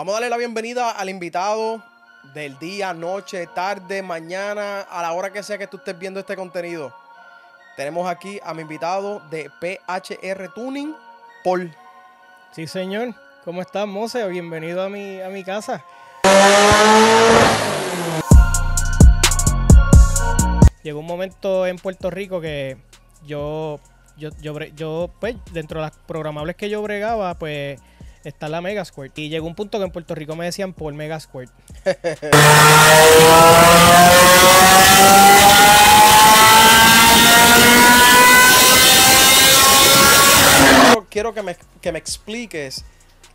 Vamos a darle la bienvenida al invitado del día, noche, tarde, mañana, a la hora que sea que tú estés viendo este contenido. Tenemos aquí a mi invitado de PHR Tuning, Paul. Sí, señor. ¿Cómo estás, Mose? Bienvenido a mi, a mi casa. Llegó un momento en Puerto Rico que yo, yo, yo pues, dentro de las programables que yo bregaba, pues está la Mega Squirt. Y llegó un punto que en Puerto Rico me decían por Mega Squirt. Quiero que me, expliques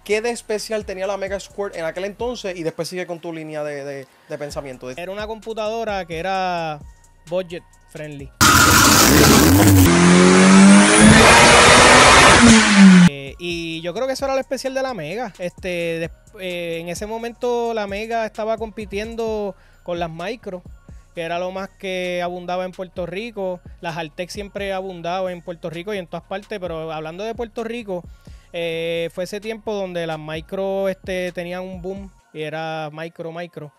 ¿Qué de especial tenía la Mega Squirt en aquel entonces? Y después sigue con tu línea de, pensamiento. Era una computadora que era budget friendly. Eh, y yo creo que eso era lo especial de la Mega. Este, eh, en ese momento la Mega estaba compitiendo con las Micro, que era lo más que abundaba en Puerto Rico. Las Altec siempre abundaban en Puerto Rico y en todas partes, pero hablando de Puerto Rico, eh, fue ese tiempo donde las Micro este, tenían un boom y era Micro, Micro.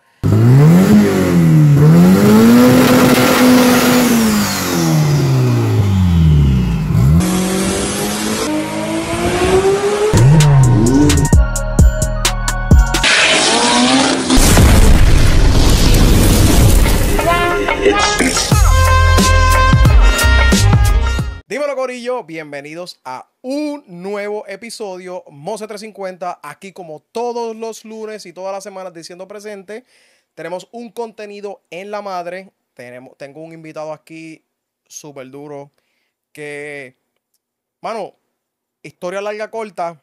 bienvenidos a un nuevo episodio Mose 350. Aquí, como todos los lunes y todas las semanas, diciendo presente, tenemos un contenido en la madre. Tenemos, tengo un invitado aquí súper duro que, mano, historia larga corta.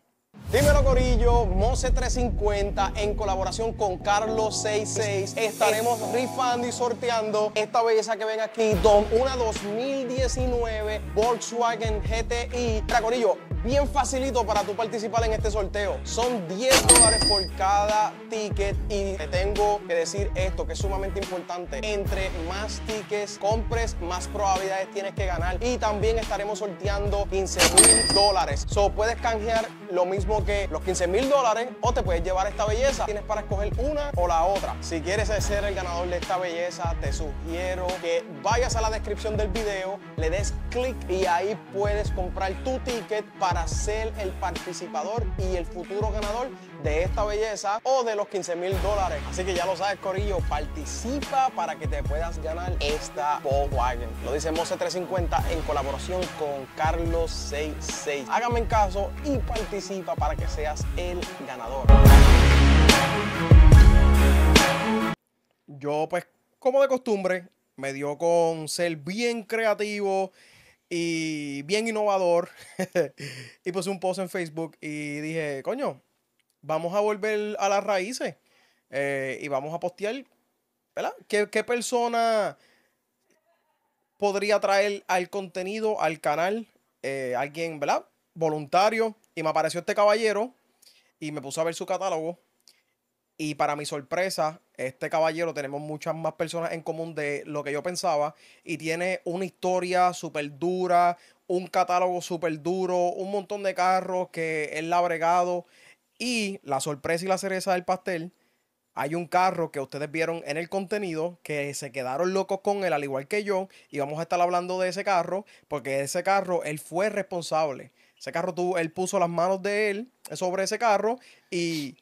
Dímelo Corillo, Mose 350 en colaboración con Carlos 66 estaremos rifando y sorteando esta belleza que ven aquí, una 2019 Volkswagen GTI. Corillo, bien facilito para tú participar en este sorteo. Son 10 dólares por cada ticket y te tengo que decir esto que es sumamente importante. Entre más tickets compres, más probabilidades tienes que ganar. Y también estaremos sorteando 15 mil dólares. So, puedes canjear lo mismo que los 15 mil dólares o te puedes llevar esta belleza. Tienes para escoger una o la otra. Si quieres ser el ganador de esta belleza, te sugiero que vayas a la descripción del video, le des clic y ahí puedes comprar tu ticket para para ser el participador y el futuro ganador de esta belleza o de los 15 mil dólares. Así que ya lo sabes, Corillo, participa para que te puedas ganar esta Volkswagen. Lo dice Mose 350 en colaboración con Carlos 66. Hágame en caso y participa para que seas el ganador. Yo, pues, como de costumbre, me dio con ser bien creativo y bien innovador. y puse un post en Facebook y dije, coño, vamos a volver a las raíces eh, y vamos a postear, ¿verdad? ¿Qué, persona podría traer al contenido, al canal, eh, alguien, ¿verdad? Voluntario. Y me apareció este caballero y me puso a ver su catálogo y para mi sorpresa, este caballero tenemos muchas más personas en común de lo que yo pensaba. Y tiene una historia súper dura, un catálogo súper duro, un montón de carros que él ha bregado. Y la sorpresa y la cereza del pastel, hay un carro que ustedes vieron en el contenido que se quedaron locos con él, al igual que yo. Y vamos a estar hablando de ese carro, porque ese carro él fue responsable. Ese carro, él puso las manos de él sobre ese carro y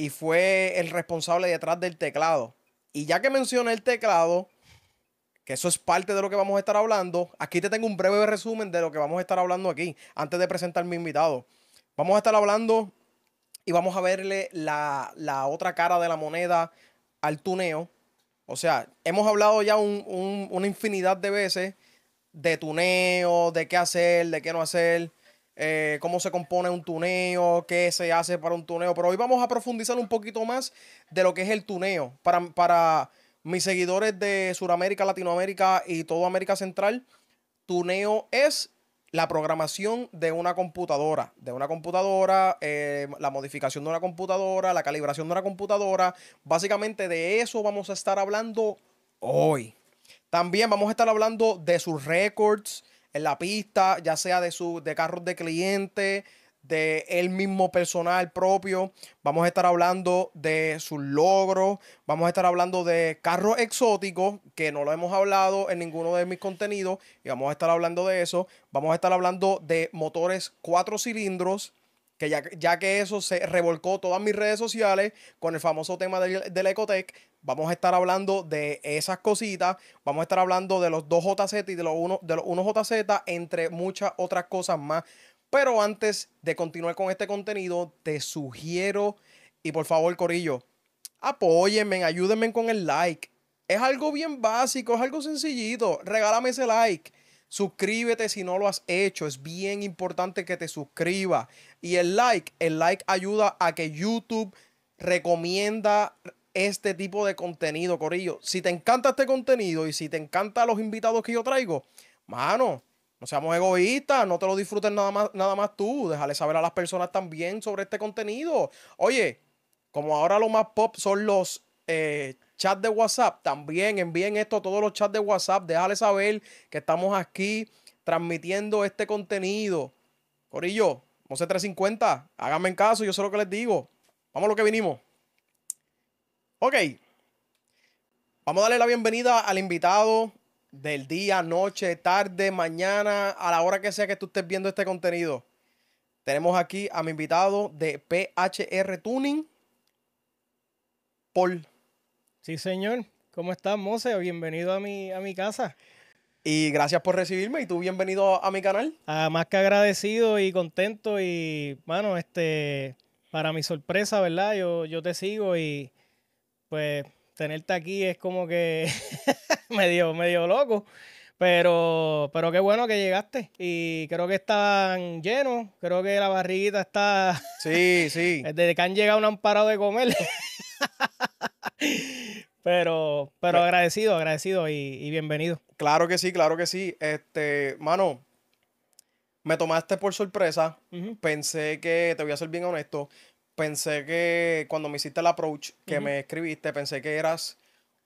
y fue el responsable detrás del teclado. Y ya que mencioné el teclado, que eso es parte de lo que vamos a estar hablando, aquí te tengo un breve resumen de lo que vamos a estar hablando aquí, antes de presentar mi invitado. Vamos a estar hablando y vamos a verle la, otra cara de la moneda al tuneo. O sea, hemos hablado ya una infinidad de veces de tuneo, de qué hacer, de qué no hacer. Eh, cómo se compone un tuneo, qué se hace para un tuneo. Pero hoy vamos a profundizar un poquito más de lo que es el tuneo. Para, mis seguidores de Sudamérica, Latinoamérica y toda América Central, tuneo es la programación de una computadora, de una computadora, eh, la modificación de una computadora, la calibración de una computadora. Básicamente de eso vamos a estar hablando hoy. También vamos a estar hablando de sus records, en la pista, ya sea de, su, de carros de cliente de él mismo personal propio. Vamos a estar hablando de sus logros. Vamos a estar hablando de carros exóticos, que no lo hemos hablado en ninguno de mis contenidos. Y vamos a estar hablando de eso. Vamos a estar hablando de motores cuatro cilindros. Que ya, ya que eso se revolcó todas mis redes sociales con el famoso tema del, del Ecotec, Vamos a estar hablando de esas cositas. Vamos a estar hablando de los 2JZ y de los 1, jz entre muchas otras cosas más. Pero antes de continuar con este contenido, te sugiero, y por favor, Corillo, apóyenme, ayúdenme con el like. Es algo bien básico, es algo sencillito. Regálame ese like. Suscríbete si no lo has hecho. Es bien importante que te suscribas. Y el like, el like ayuda a que YouTube recomienda este tipo de contenido, Corillo. Si te encanta este contenido y si te encantan los invitados que yo traigo, mano, no seamos egoístas, no te lo disfrutes nada más, nada más tú. Déjale saber a las personas también sobre este contenido. Oye, como ahora lo más pop son los eh, chats de WhatsApp, también envíen esto a todos los chats de WhatsApp. Déjale saber que estamos aquí transmitiendo este contenido. Corillo, Mose350, háganme en caso, yo sé lo que les digo. Vamos a lo que vinimos. Ok. Vamos a darle la bienvenida al invitado del día, noche, tarde, mañana, a la hora que sea que tú estés viendo este contenido. Tenemos aquí a mi invitado de PHR Tuning, Paul. Sí, señor. ¿Cómo estás, Mose? Bienvenido a mi, a mi casa. Y gracias por recibirme y tú bienvenido a mi canal. Ah, más que agradecido y contento y, bueno, este, para mi sorpresa, ¿verdad? Yo, yo te sigo y pues tenerte aquí es como que medio, medio loco. Pero, pero qué bueno que llegaste. Y creo que están llenos. Creo que la barriguita está. Sí, sí. Desde que han llegado no han parado de comer. pero, pero pues agradecido, agradecido y, bienvenido. Claro que sí, claro que sí. Este, mano, me tomaste por sorpresa. Pensé que, te voy a ser bien honesto, pensé que cuando me hiciste el approach que me escribiste, pensé que eras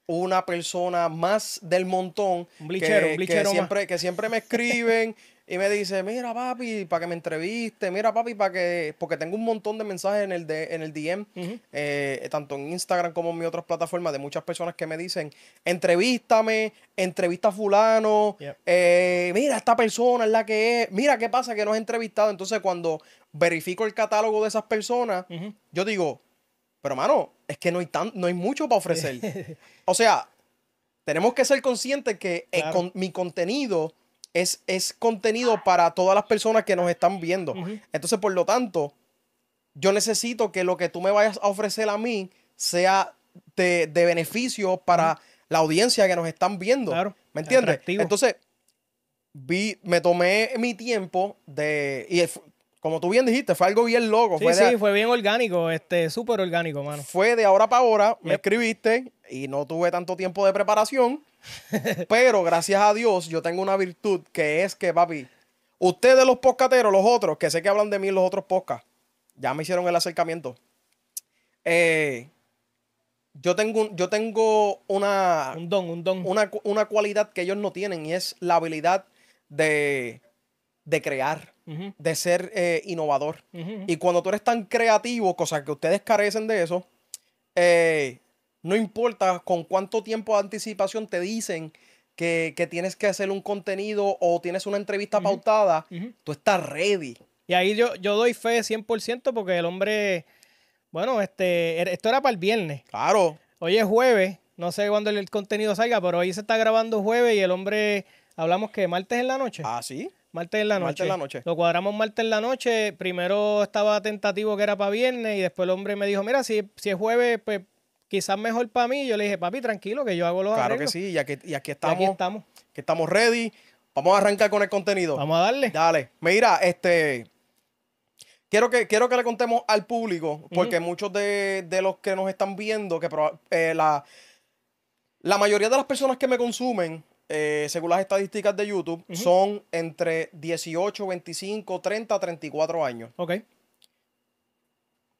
una persona más del montón. Un blichero, un blichero siempre, que siempre me escriben Y me dice, mira papi, para que me entreviste, mira papi, para que, porque tengo un montón de mensajes en el, de, en el DM, eh, tanto en Instagram como en mi otras plataformas, de muchas personas que me dicen, entrevístame, entrevista a fulano, eh, mira, esta persona es la que es, mira qué pasa que no has entrevistado. Entonces cuando verifico el catálogo de esas personas, yo digo, pero mano, es que no hay, tan, no hay mucho para ofrecer. o sea, tenemos que ser conscientes que con, mi contenido es, es contenido para todas las personas que nos están viendo. Entonces, por lo tanto, yo necesito que lo que tú me vayas a ofrecer a mí sea de, beneficio para la audiencia que nos están viendo. ¿Me entiendes? Entonces, vi, me tomé mi tiempo de como tú bien dijiste, fue algo bien loco. Sí, fue sí, fue bien orgánico, este, súper orgánico, mano. Fue de ahora para ahora, me escribiste y no tuve tanto tiempo de preparación, pero gracias a Dios yo tengo una virtud que es que, papi, ustedes los poscateros, los otros, que sé que hablan de mí los otros poscas, ya me hicieron el acercamiento. Eh, yo tengo, yo tengo una... Un don, un don. Una, cualidad que ellos no tienen y es la habilidad de crear de ser eh, innovador. Y cuando tú eres tan creativo, cosa que ustedes carecen de eso, eh, no importa con cuánto tiempo de anticipación te dicen que, que, tienes que hacer un contenido o tienes una entrevista pautada, tú estás ready. Y ahí yo, yo doy fe 100% porque el hombre, bueno, este, er, esto era para el viernes. Claro. Hoy es jueves, no sé cuándo el contenido salga, pero hoy se está grabando jueves y el hombre, hablamos que martes en la noche. Ah, sí. Martes en la noche. Martes en la noche. Lo cuadramos martes en la noche. Primero estaba tentativo que era para viernes y después el hombre me dijo, mira, si, si es jueves, pues quizás mejor para mí. Yo le dije, papi, tranquilo, que yo hago los Claro que sí, y aquí, aquí estamos. aquí estamos. Que estamos ready. Vamos a arrancar con el contenido. Vamos a darle. Dale. Mira, este... Quiero que, quiero que le contemos al público, porque muchos de, los que nos están viendo, que eh, la, la mayoría de las personas que me consumen eh, según las estadísticas de YouTube, son entre 18, 25, 30, 34 años. Ok.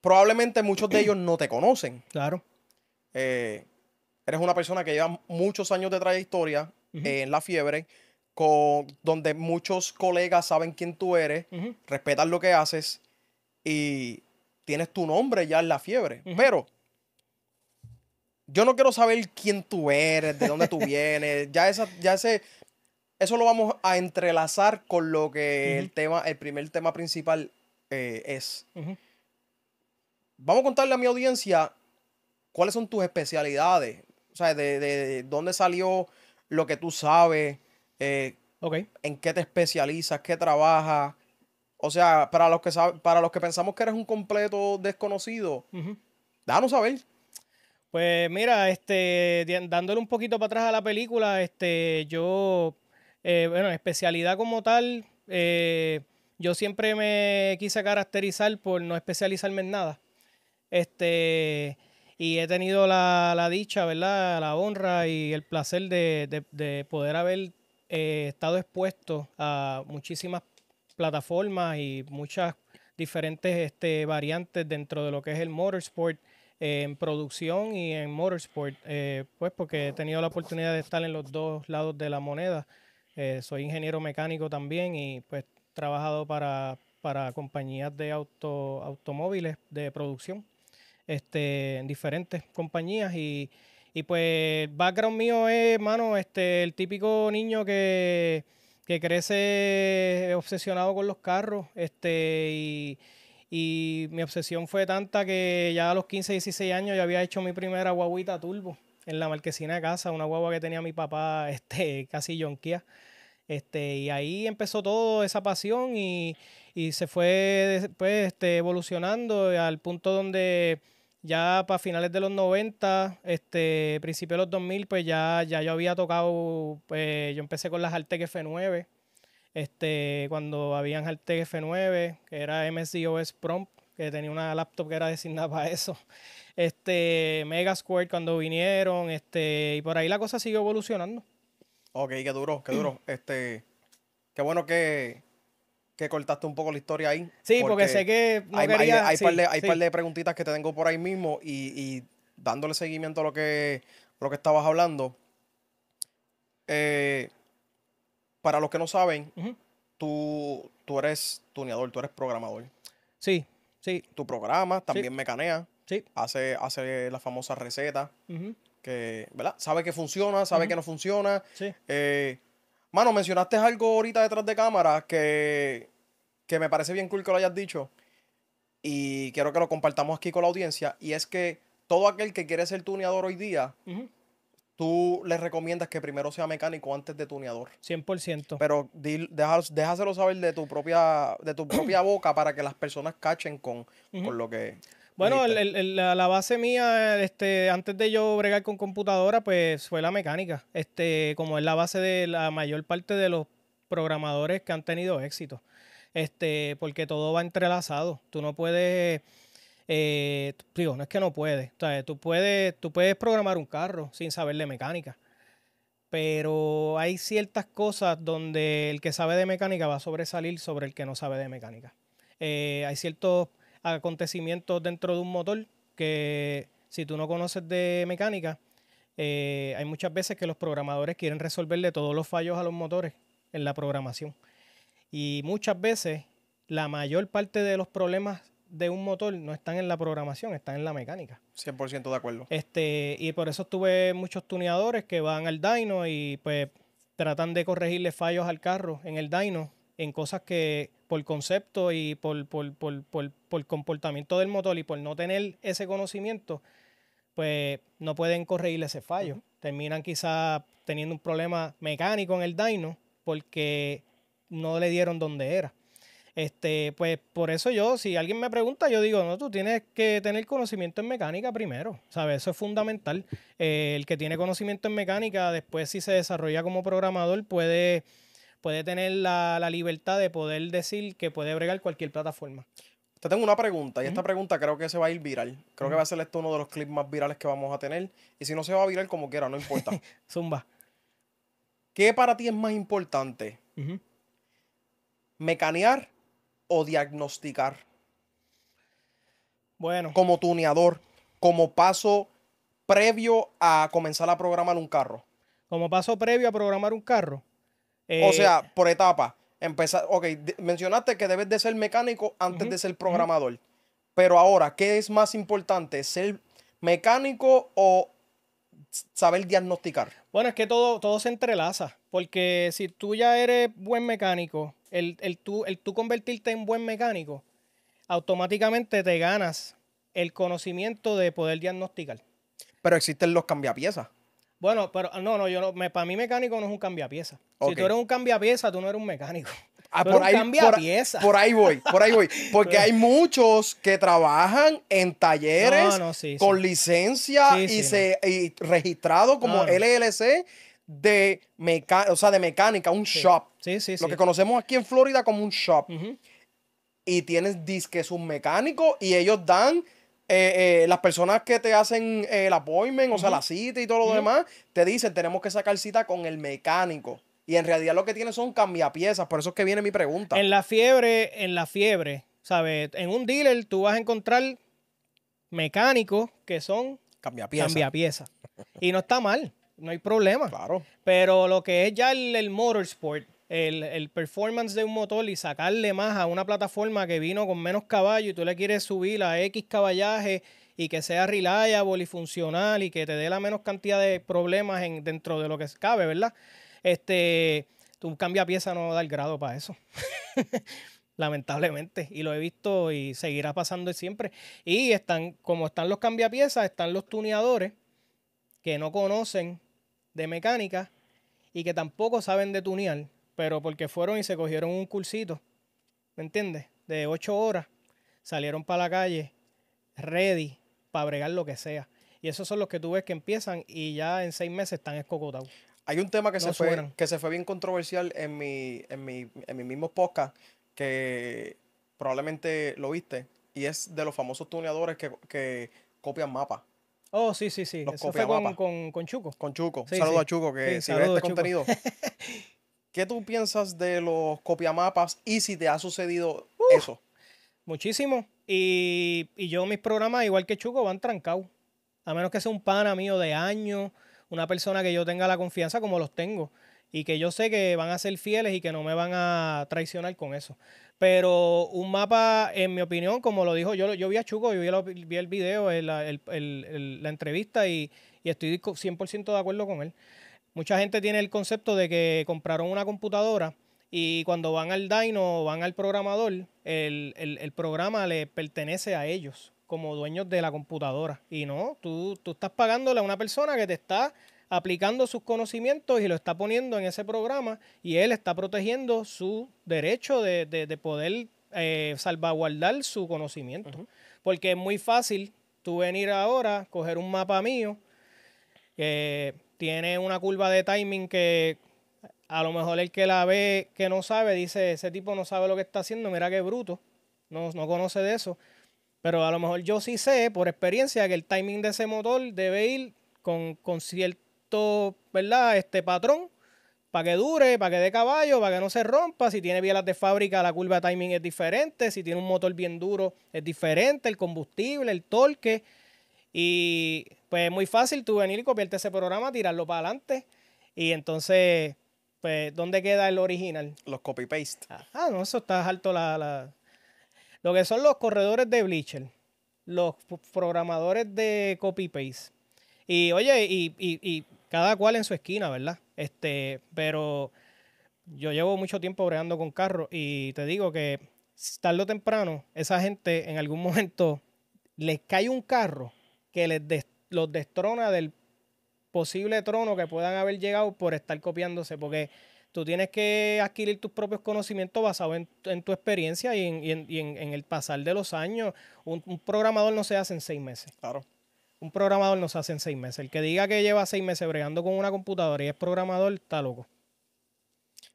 Probablemente muchos de ellos no te conocen. Claro. Eh, eres una persona que lleva muchos años de trayectoria eh, en la fiebre, con, donde muchos colegas saben quién tú eres, respetan lo que haces y tienes tu nombre ya en la fiebre. Pero yo no quiero saber quién tú eres, de dónde tú vienes. Ya, esa, ya ese, eso lo vamos a entrelazar con lo que el tema, el primer tema principal eh, es. Vamos a contarle a mi audiencia cuáles son tus especialidades. O sea, de, dónde salió lo que tú sabes. Eh, en qué te especializas, qué trabajas. O sea, para los que para los que pensamos que eres un completo desconocido, danos a ver. Pues mira, este, dándole un poquito para atrás a la película, este, yo, eh, bueno, especialidad como tal, eh, yo siempre me quise caracterizar por no especializarme en nada. Este, y he tenido la, la dicha, ¿verdad? La honra y el placer de, poder haber eh, estado expuesto a muchísimas plataformas y muchas diferentes este, variantes dentro de lo que es el motorsport en producción y en motorsport, eh, pues porque he tenido la oportunidad de estar en los dos lados de la moneda. Eh, soy ingeniero mecánico también y pues he trabajado para, para compañías de auto, automóviles de producción, este, en diferentes compañías y, y pues background mío es, hermano, este, el típico niño que, que crece obsesionado con los carros, este, y y mi obsesión fue tanta que ya a los 15, 16 años ya había hecho mi primera guaguita turbo en la marquesina de casa, una guagua que tenía mi papá este, casi yonquía. Este, y ahí empezó todo esa pasión y, y se fue pues este, evolucionando al punto donde ya para finales de los 90, este, principios de los 2000, pues ya, ya yo había tocado, pues, yo empecé con las Artec F9, este, cuando habían Altec F9, que era MCOS Prompt, que tenía una laptop que era designada para eso. Este, Mega Square cuando vinieron, este, y por ahí la cosa siguió evolucionando. Ok, qué duro, qué duro. este, qué bueno que, que cortaste un poco la historia ahí. Sí, porque, sé que hay, par de, hay preguntitas que te tengo por ahí mismo y, dándole seguimiento a lo que, lo que estabas hablando. Eh, para los que no saben, tú, tú eres tuneador, tú eres programador. Sí, sí. Tu programa también mecanea. Sí. Hace, hace las famosas recetas. Que, ¿verdad? Sabe que funciona, sabe que no funciona. Sí. Eh, mano, mencionaste algo ahorita detrás de cámara que, que me parece bien cool que lo hayas dicho. Y quiero que lo compartamos aquí con la audiencia. Y es que todo aquel que quiere ser tuneador hoy día tú le recomiendas que primero sea mecánico antes de tuneador. 100%. Pero déjaselo saber de tu propia, de tu propia boca para que las personas cachen con, con lo que... Bueno, la, base mía, este, antes de yo bregar con computadora, pues fue la mecánica. Este, como es la base de la mayor parte de los programadores que han tenido éxito. Este, porque todo va entrelazado. Tú no puedes eh, digo, no es que no puede tú puedes, tú puedes programar un carro sin saber de mecánica. Pero hay ciertas cosas donde el que sabe de mecánica va a sobresalir sobre el que no sabe de mecánica. Eh, hay ciertos acontecimientos dentro de un motor que si tú no conoces de mecánica, eh, hay muchas veces que los programadores quieren resolverle todos los fallos a los motores en la programación. Y muchas veces la mayor parte de los problemas de un motor no están en la programación, están en la mecánica. 100% de acuerdo. Este, y por eso tuve muchos tuneadores que van al dyno y pues tratan de corregirle fallos al carro en el dyno, en cosas que por concepto y por, por, comportamiento del motor y por no tener ese conocimiento, pues no pueden corregirle ese fallo. Terminan quizás teniendo un problema mecánico en el dyno porque no le dieron donde era. Este, pues por eso yo, si alguien me pregunta, yo digo, no, tú tienes que tener conocimiento en mecánica primero, ¿sabes? Eso es fundamental. Eh, el que tiene conocimiento en mecánica, después si se desarrolla como programador, puede, puede tener la, libertad de poder decir que puede bregar cualquier plataforma. Te tengo una pregunta, y esta pregunta creo que se va a ir viral. Creo que va a ser esto uno de los clips más virales que vamos a tener. Y si no se va a viral, como quiera, no importa. Zumba. ¿Qué para ti es más importante? ¿Mecanear o diagnosticar. Bueno. Como tuneador, como paso previo a comenzar a programar un carro. Como paso previo a programar un carro. Eh, o sea, por etapa. Empezar, ok, mencionaste que debes de ser mecánico antes de ser programador. Pero ahora, ¿qué es más importante? ¿Ser mecánico o saber diagnosticar? Bueno, es que todo, todo se entrelaza, porque si tú ya eres buen mecánico, el, tú, el tú convertirte en buen mecánico, automáticamente te ganas el conocimiento de poder diagnosticar. Pero existen los cambiapiezas. Bueno, pero ah, no, no, yo no, para mí mecánico no es un cambiapieza. Si tú eres un cambiapieza, tú no eres un mecánico. Ah, por ahí, Por, ahí voy, por ahí voy. Porque hay muchos que trabajan en talleres con licencia y, se, y registrado como LLC de, de mecánica, un shop. Lo que conocemos aquí en Florida como un shop. Y tienes disques mecánico, y ellos dan eh, eh, las personas que te hacen eh, el appointment, o sea, la cita y todo lo demás, te dicen, tenemos que sacar cita con el mecánico. Y en realidad lo que tienen son cambiapiezas, por eso es que viene mi pregunta. En la fiebre, en la fiebre, ¿sabes? En un dealer tú vas a encontrar mecánicos que son cambia Cambiapiezas. Y no está mal no hay problema. Claro. Pero lo que es ya el, motorsport, el, performance de un motor y sacarle más a una plataforma que vino con menos caballo y tú le quieres subir a X caballaje y que sea reliable y funcional y que te dé la menos cantidad de problemas en, dentro de lo que cabe, ¿verdad? Este, tú cambia pieza no da el grado para eso. lamentablemente. Y lo he visto y seguirá pasando siempre. Y están, como están los cambia piezas, están los tuneadores que no conocen de mecánica y que tampoco saben de tunear, pero porque fueron y se cogieron un cursito, ¿me entiendes? De ocho horas, salieron para la calle ready para bregar lo que sea. Y esos son los que tú ves que empiezan y ya en seis meses están escocotados. Hay un tema que, se, fue, que se fue bien controversial en mi, en mi, en mismo podcast, que probablemente lo viste, y es de los famosos tuneadores que, que copian mapas. Oh, sí, sí, sí. Eso fue con, Chuco. Con Chuco. Un saludo a Chuco, que este contenido. ¿Qué tú piensas de los copiamapas y si te ha sucedido eso? Muchísimo. Y, y, yo mis programas, igual que Chuco, van trancados. A menos que sea un pana mío de años, una persona que yo tenga la confianza como los tengo. Y que yo sé que van a ser fieles y que no me van a traicionar con eso. Pero un mapa, en mi opinión, como lo dijo, yo, yo vi a Chuco, yo vi, el video, la entrevista y, estoy 100% de acuerdo con él. Mucha gente tiene el concepto de que compraron una computadora y cuando van al Dino, van al programador, el programa le pertenece a ellos como dueños de la computadora. Y no, tú estás pagándole a una persona que te está aplicando sus conocimientos y lo está poniendo en ese programa y él está protegiendo su derecho de, poder eh, salvaguardar su conocimiento. Porque es muy fácil tú venir ahora, coger un mapa mío, que tiene una curva de timing que a lo mejor el que la ve, que no sabe, dice, ese tipo no sabe lo que está haciendo, mira qué bruto, no, no conoce de eso. Pero a lo mejor yo sí sé por experiencia que el timing de ese motor debe ir con, con, ¿verdad? Este patrón para que dure, para que dé caballo, para que no se rompa. Si tiene bielas de fábrica, la curva de timing es diferente. Si tiene un motor bien duro, es diferente. El combustible, el torque. Y pues es muy fácil tú venir y copiarte ese programa, tirarlo para adelante. Y entonces, pues, ¿dónde queda el original? Los copy-paste. Ah, no, eso está alto la, la... Lo que son los corredores de Bleacher, los programadores de copy-paste. Y oye, y cada cual en su esquina, ¿verdad? Este, pero yo llevo mucho tiempo bregando con carros y te digo que tarde o temprano, esa gente en algún momento les cae un carro que les los destrona del posible trono que puedan haber llegado por estar copiándose, porque tú tienes que adquirir tus propios conocimientos basados en, tu experiencia y, en, el pasar de los años. Un, un, programador no se hace en seis meses. Claro. Un programador no hace en seis meses. El que diga que lleva seis meses bregando con una computadora y es programador, está loco.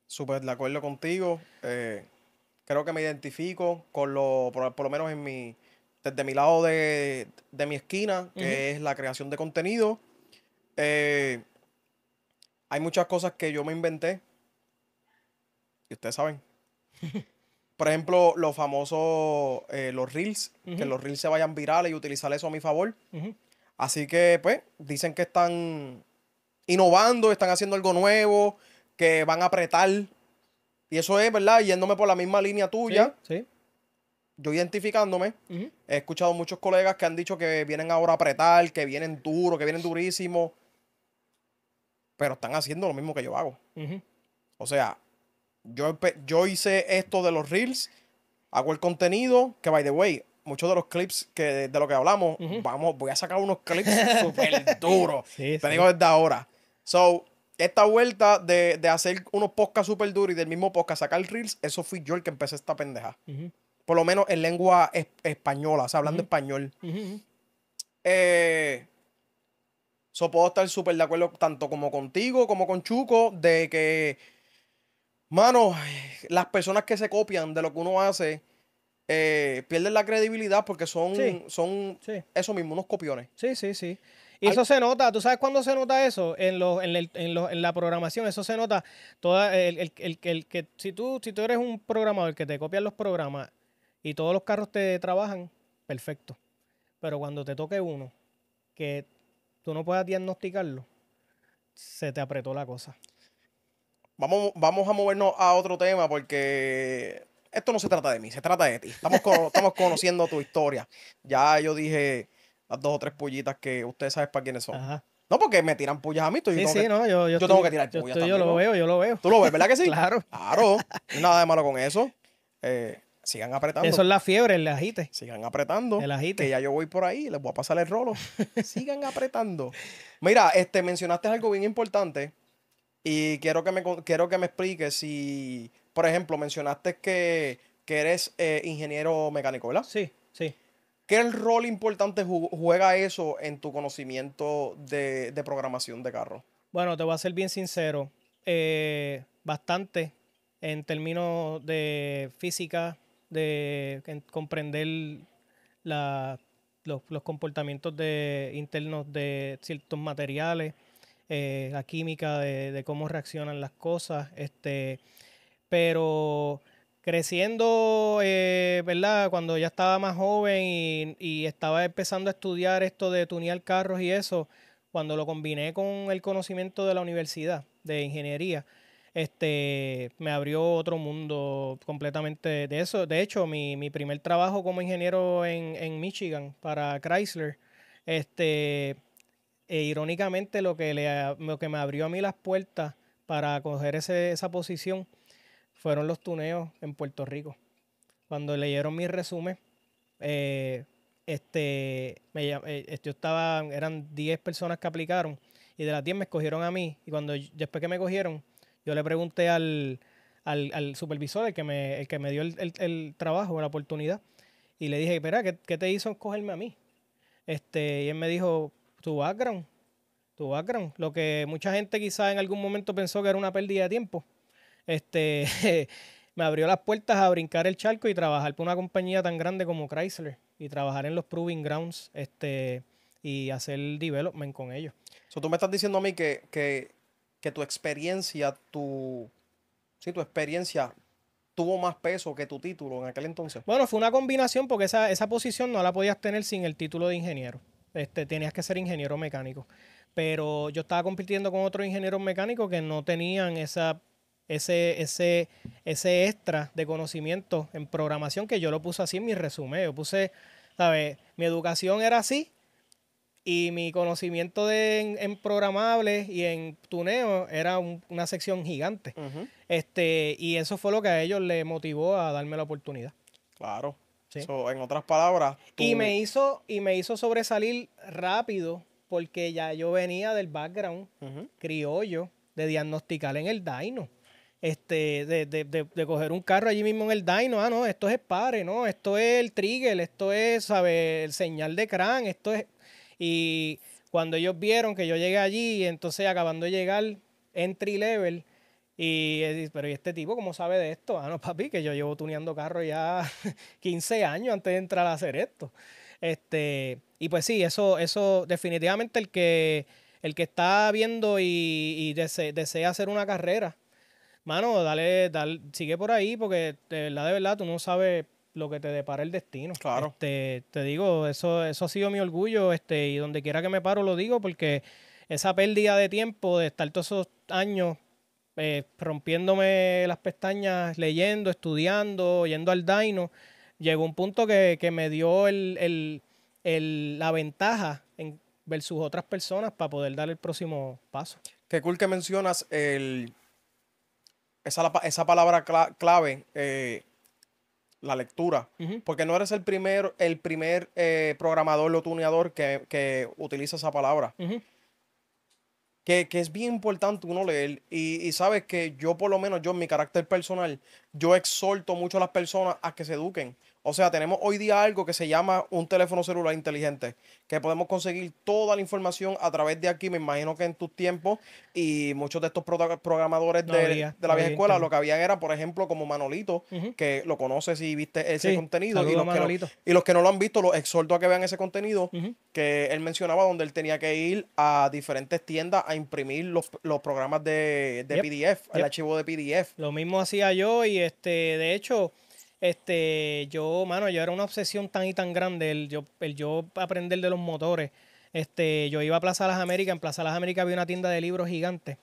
Súper de acuerdo contigo. Eh, creo que me identifico con lo, por, lo menos en mi, desde mi lado de, de mi esquina, que es la creación de contenido. Eh, hay muchas cosas que yo me inventé. Y ustedes saben. por ejemplo, los famosos, eh, los reels, que los reels se vayan virales y utilizar eso a mi favor. Así que, pues, dicen que están innovando, están haciendo algo nuevo, que van a apretar. Y eso es, ¿verdad? Yéndome por la misma línea tuya. Sí. Yo identificándome, he escuchado muchos colegas que han dicho que vienen ahora a apretar, que vienen duro, que vienen durísimo. Pero están haciendo lo mismo que yo hago. O sea, yo, yo hice esto de los reels, hago el contenido, que by the way, muchos de los clips que, de lo que hablamos, vamos, voy a sacar unos clips súper duros. te digo desde ahora. So, esta vuelta de, de hacer unos podcasts súper duros y del mismo podcast sacar reels, eso fui yo el que empecé esta pendeja. Por lo menos en lengua española, o sea, hablando español. Eh, so, puedo estar súper de acuerdo tanto como contigo como con Chuco de que, mano, las personas que se copian de lo que uno hace eh, pierden la credibilidad porque son, son eso mismo, unos copiones. Sí, sí, sí. Y eso se nota, ¿tú sabes cuándo se nota eso? En, los, en, el, en, los, en la programación, eso se nota. Toda el, el, el, el, que si tú, si tú eres un programador que te copian los programas y todos los carros te trabajan, perfecto. Pero cuando te toque uno que tú no puedas diagnosticarlo, se te apretó la cosa. Vamos, vamos a movernos a otro tema porque esto no se trata de mí, se trata de ti. Estamos, con, estamos conociendo tu historia. Ya yo dije las dos o tres pollitas que ustedes saben para quiénes son. No, porque me tiran pullas a mí. sí, sí, no, yo, yo, tengo que tirar pullas. yo lo veo, yo lo veo. Tú lo ves, ¿verdad que sí? claro. Claro. Nada de malo con eso. Eh, sigan apretando. Eso es la fiebre, el agite. Sigan apretando. El agite. Que ya yo voy por ahí, les voy a pasar el rolo. sigan apretando. Mira, este, mencionaste algo bien importante y quiero que me, quiero que me expliques si por ejemplo, mencionaste que, eres eh, ingeniero mecánico, ¿verdad? Sí, sí. ¿Qué rol importante juega eso en tu conocimiento de, programación de carro? Bueno, te voy a ser bien sincero. Eh, bastante en términos de física, de comprender los, comportamientos de, internos de ciertos materiales, eh, la química de, de, cómo reaccionan las cosas, este, pero creciendo, eh, ¿verdad? Cuando ya estaba más joven y, estaba empezando a estudiar esto de tunear carros y eso, cuando lo combiné con el conocimiento de la universidad de ingeniería, este, me abrió otro mundo completamente de eso. De hecho, mi, primer trabajo como ingeniero en, Michigan para Chrysler, este, e irónicamente lo que, lo que me abrió a mí las puertas para coger esa posición fueron los tuneos en Puerto Rico. Cuando leyeron mi resumen, eh, este, eh, este estaba, eran 10 personas que aplicaron y de las 10 me escogieron a mí. Y cuando después que me cogieron, yo le pregunté al, al, supervisor, el que me, dio el, trabajo, la oportunidad, y le dije, espera, ¿qué, te hizo escogerme a mí? Este, y él me dijo, tu background, tu background, lo que mucha gente quizás en algún momento pensó que era una pérdida de tiempo este, me abrió las puertas a brincar el charco y trabajar por una compañía tan grande como Chrysler y trabajar en los Proving Grounds este, y hacer el development con ellos. tú me estás diciendo a mí que, que, tu experiencia, tu, sí, tu experiencia tuvo más peso que tu título en aquel entonces? Bueno, fue una combinación porque esa, esa, posición no la podías tener sin el título de ingeniero. Este, tenías que ser ingeniero mecánico. Pero yo estaba compitiendo con otros ingenieros mecánicos que no tenían esa ese, ese, extra de conocimiento en programación que yo lo puse así en mi resumen. Yo puse, ¿sabes? Mi educación era así y mi conocimiento en, programables y en tuneo era una sección gigante. este, y eso fue lo que a ellos le motivó a darme la oportunidad. Claro. en otras palabras. Y, me hizo, y me hizo sobresalir rápido porque ya yo venía del background criollo de diagnosticar en el Dino este, de, de, de, coger un carro allí mismo en el dyno, ah, no, esto es pare, no, esto es el trigger, esto es, ¿sabes? El señal de crán, esto es... Y cuando ellos vieron que yo llegué allí, entonces acabando de llegar entry level, y eh, pero ¿y este tipo cómo sabe de esto? Ah, no, papi, que yo llevo tuneando carro ya 15 años antes de entrar a hacer esto. Este, y pues sí, eso, eso definitivamente el que, el que está viendo y, y desea hacer una carrera mano, dale, sigue por ahí porque de verdad, de verdad, tú no sabes lo que te depara el destino. Claro. Este, te digo, eso, eso ha sido mi orgullo, este, y donde quiera que me paro lo digo porque esa pérdida de tiempo de estar todos esos años eh, rompiéndome las pestañas, leyendo, estudiando, yendo al daino, llegó un punto que, me dio el, la ventaja en versus otras personas para poder dar el próximo paso. Qué cool que mencionas el esa, palabra clave, eh, la lectura, porque no eres el primer, el primer eh, programador o tuneador que, utiliza esa palabra. Que, es bien importante uno leer. Y, y, sabes que yo, por lo menos, yo en mi carácter personal, yo exhorto mucho a las personas a que se eduquen. O sea, tenemos hoy día algo que se llama un teléfono celular inteligente, que podemos conseguir toda la información a través de aquí, me imagino que en tus tiempos, y muchos de estos programadores de, de, la vieja escuela, lo que habían era, por ejemplo, como Manolito, que lo conoces y viste ese contenido, y los, que no, lo han visto, los exhorto a que vean ese contenido, que él mencionaba donde él tenía que ir a diferentes tiendas a imprimir los, programas de, PDF, el archivo de PDF. Lo mismo hacía yo y este, de hecho... Este, yo, mano, yo era una obsesión tan y tan grande, el yo, el yo aprender de los motores. Este, yo iba a Plaza Las Américas, en Plaza Las Américas había una tienda de libros gigante.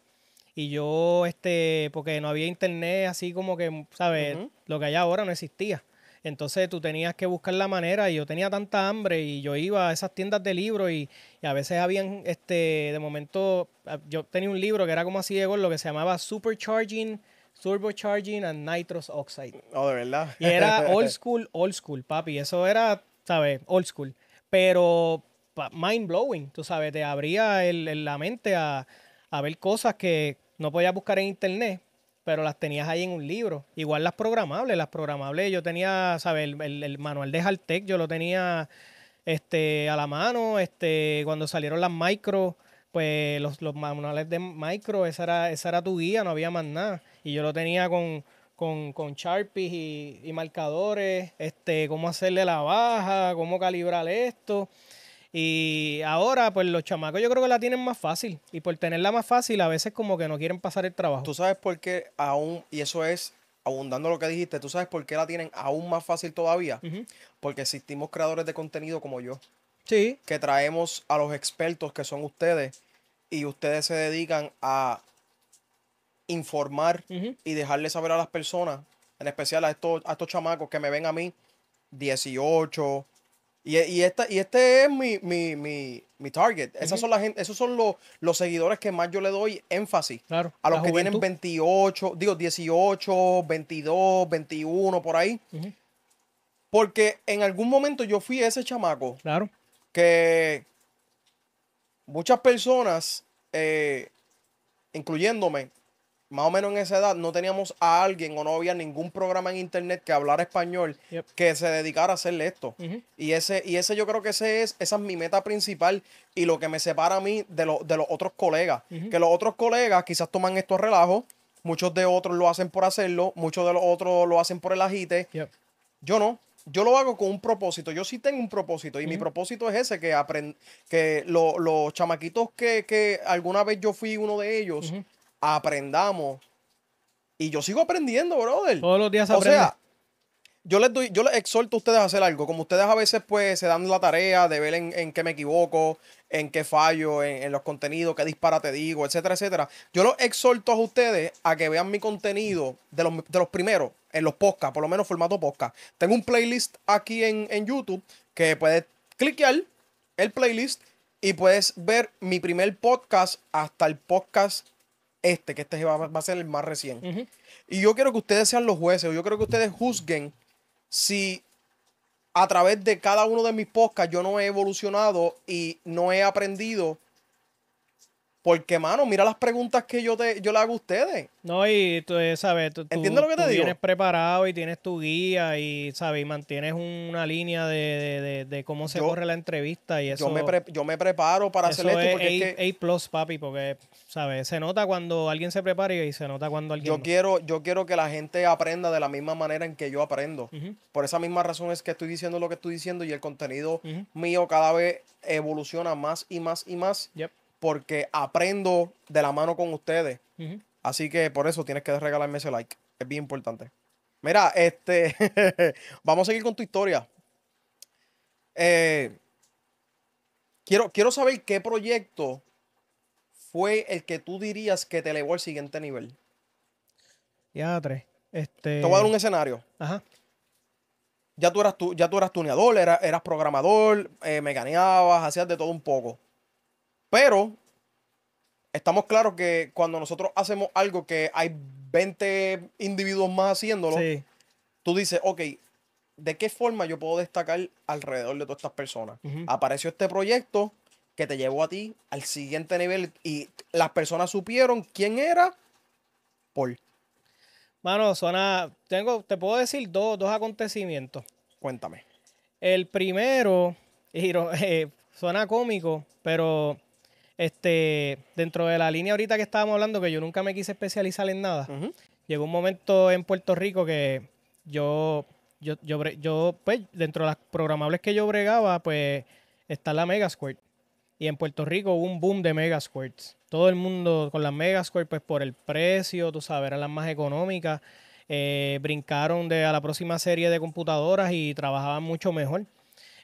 Y yo, este, porque no había internet así como que, ¿sabes? Lo que hay ahora no existía. Entonces tú tenías que buscar la manera y yo tenía tanta hambre y yo iba a esas tiendas de libros y, y, a veces habían, este, de momento, ah, yo tenía un libro que era como así de gol, lo que se llamaba Supercharging turbocharging and nitrous oxide. Oh, de verdad. Y era old school, old school, papi. Eso era, ¿sabes? Old school. Pero mind blowing, tú sabes, te abría el, la mente a, ver cosas que no podías buscar en internet, pero las tenías ahí en un libro. Igual las programables, las programables, yo tenía, ¿sabes? El, manual de Haltech, yo lo tenía este, a la mano, este, cuando salieron las micro, pues los, los manuales de micro, esa era, esa era tu guía, no había más nada. Y yo lo tenía con, con, Sharpies y, marcadores, este, cómo hacerle la baja, cómo calibrar esto. Y ahora, pues los chamacos yo creo que la tienen más fácil. Y por tenerla más fácil, a veces como que no quieren pasar el trabajo. Tú sabes por qué aún, y eso es abundando lo que dijiste, tú sabes por qué la tienen aún más fácil todavía. Porque existimos creadores de contenido como yo. Sí. Que traemos a los expertos que son ustedes y ustedes se dedican a informar y dejarle saber a las personas, en especial a estos, estos chamacos que me ven a mí, 18. Y, e, y este es mi, target. son la gente, esos son los, seguidores que más yo le doy énfasis. a los que tienen 28, digo 18, 22, 21, por ahí. Porque en algún momento yo fui ese chamaco. Claro. Que muchas personas, eh, incluyéndome, más o menos en esa edad, no teníamos a alguien o no había ningún programa en internet que hablara español que se dedicara a hacerle esto. Y ese, y ese yo creo que ese es, esa es mi meta principal y lo que me separa a mí de, de los otros colegas. Que los otros colegas quizás toman esto a relajo, muchos de otros lo hacen por hacerlo, muchos de los otros lo hacen por el ajite. Yo no. Yo lo hago con un propósito. Yo sí tengo un propósito. Y mi propósito es ese, que, que los chamaquitos que, que, alguna vez yo fui uno de ellos aprendamos. Y yo sigo aprendiendo, brother. Todos los días O sea, yo les, doy, yo les exhorto a ustedes a hacer algo. Como ustedes a veces pues se dan la tarea de ver en, en qué me equivoco, en qué fallo, en, los contenidos, qué disparate digo, etcétera, etcétera. Yo los exhorto a ustedes a que vean mi contenido de los, primeros, en los podcasts, por lo menos formato podcast. Tengo un playlist aquí en, en YouTube que puedes cliquear el playlist y puedes ver mi primer podcast hasta el podcast este, que este va, a ser el más recién. Y yo quiero que ustedes sean los jueces, yo quiero que ustedes juzguen si a través de cada uno de mis podcasts yo no he evolucionado y no he aprendido porque, mano, mira las preguntas que yo te yo le hago a ustedes. No, y tú eh, sabes, tú, tienes preparado y tienes tu guía y, ¿sabes? mantienes una línea de, cómo se corre la entrevista y eso. Yo me, yo me preparo para hacer esto. porque es plus, papi, porque, ¿sabes? Se nota cuando alguien se prepara y se nota cuando alguien. Yo, quiero, yo quiero que la gente aprenda de la misma manera en que yo aprendo. Por esa misma razón es que estoy diciendo lo que estoy diciendo y el contenido mío cada vez evoluciona más y más y más. Yep porque aprendo de la mano con ustedes. Así que por eso tienes que regalarme ese like. Es bien importante. Mira, este, vamos a seguir con tu historia. Eh, quiero, quiero saber qué proyecto fue el que tú dirías que te elevó al siguiente nivel. Ya, tres. Este... Te voy a dar un escenario. Ajá. Ya tú eras, ya tú eras tuneador, eras, programador, eh, mecaneabas, hacías de todo un poco. Pero estamos claros que cuando nosotros hacemos algo que hay 20 individuos más haciéndolo, tú dices, ok, ¿de qué forma yo puedo destacar alrededor de todas estas personas? Apareció este proyecto que te llevó a ti al siguiente nivel y las personas supieron quién era Paul. Mano, suena. Tengo, te puedo decir dos, acontecimientos. Cuéntame. El primero, eh, suena cómico, pero este, dentro de la línea ahorita que estábamos hablando, que yo nunca me quise especializar en nada, llegó un momento en Puerto Rico que yo, yo, pues, dentro de las programables que yo bregaba, pues, está la Megasquirt. Y en Puerto Rico hubo un boom de Megasquirts. Todo el mundo con las Megasquirts, pues, por el precio, tú sabes, eran las más económicas. Eh, brincaron de, a la próxima serie de computadoras y trabajaban mucho mejor.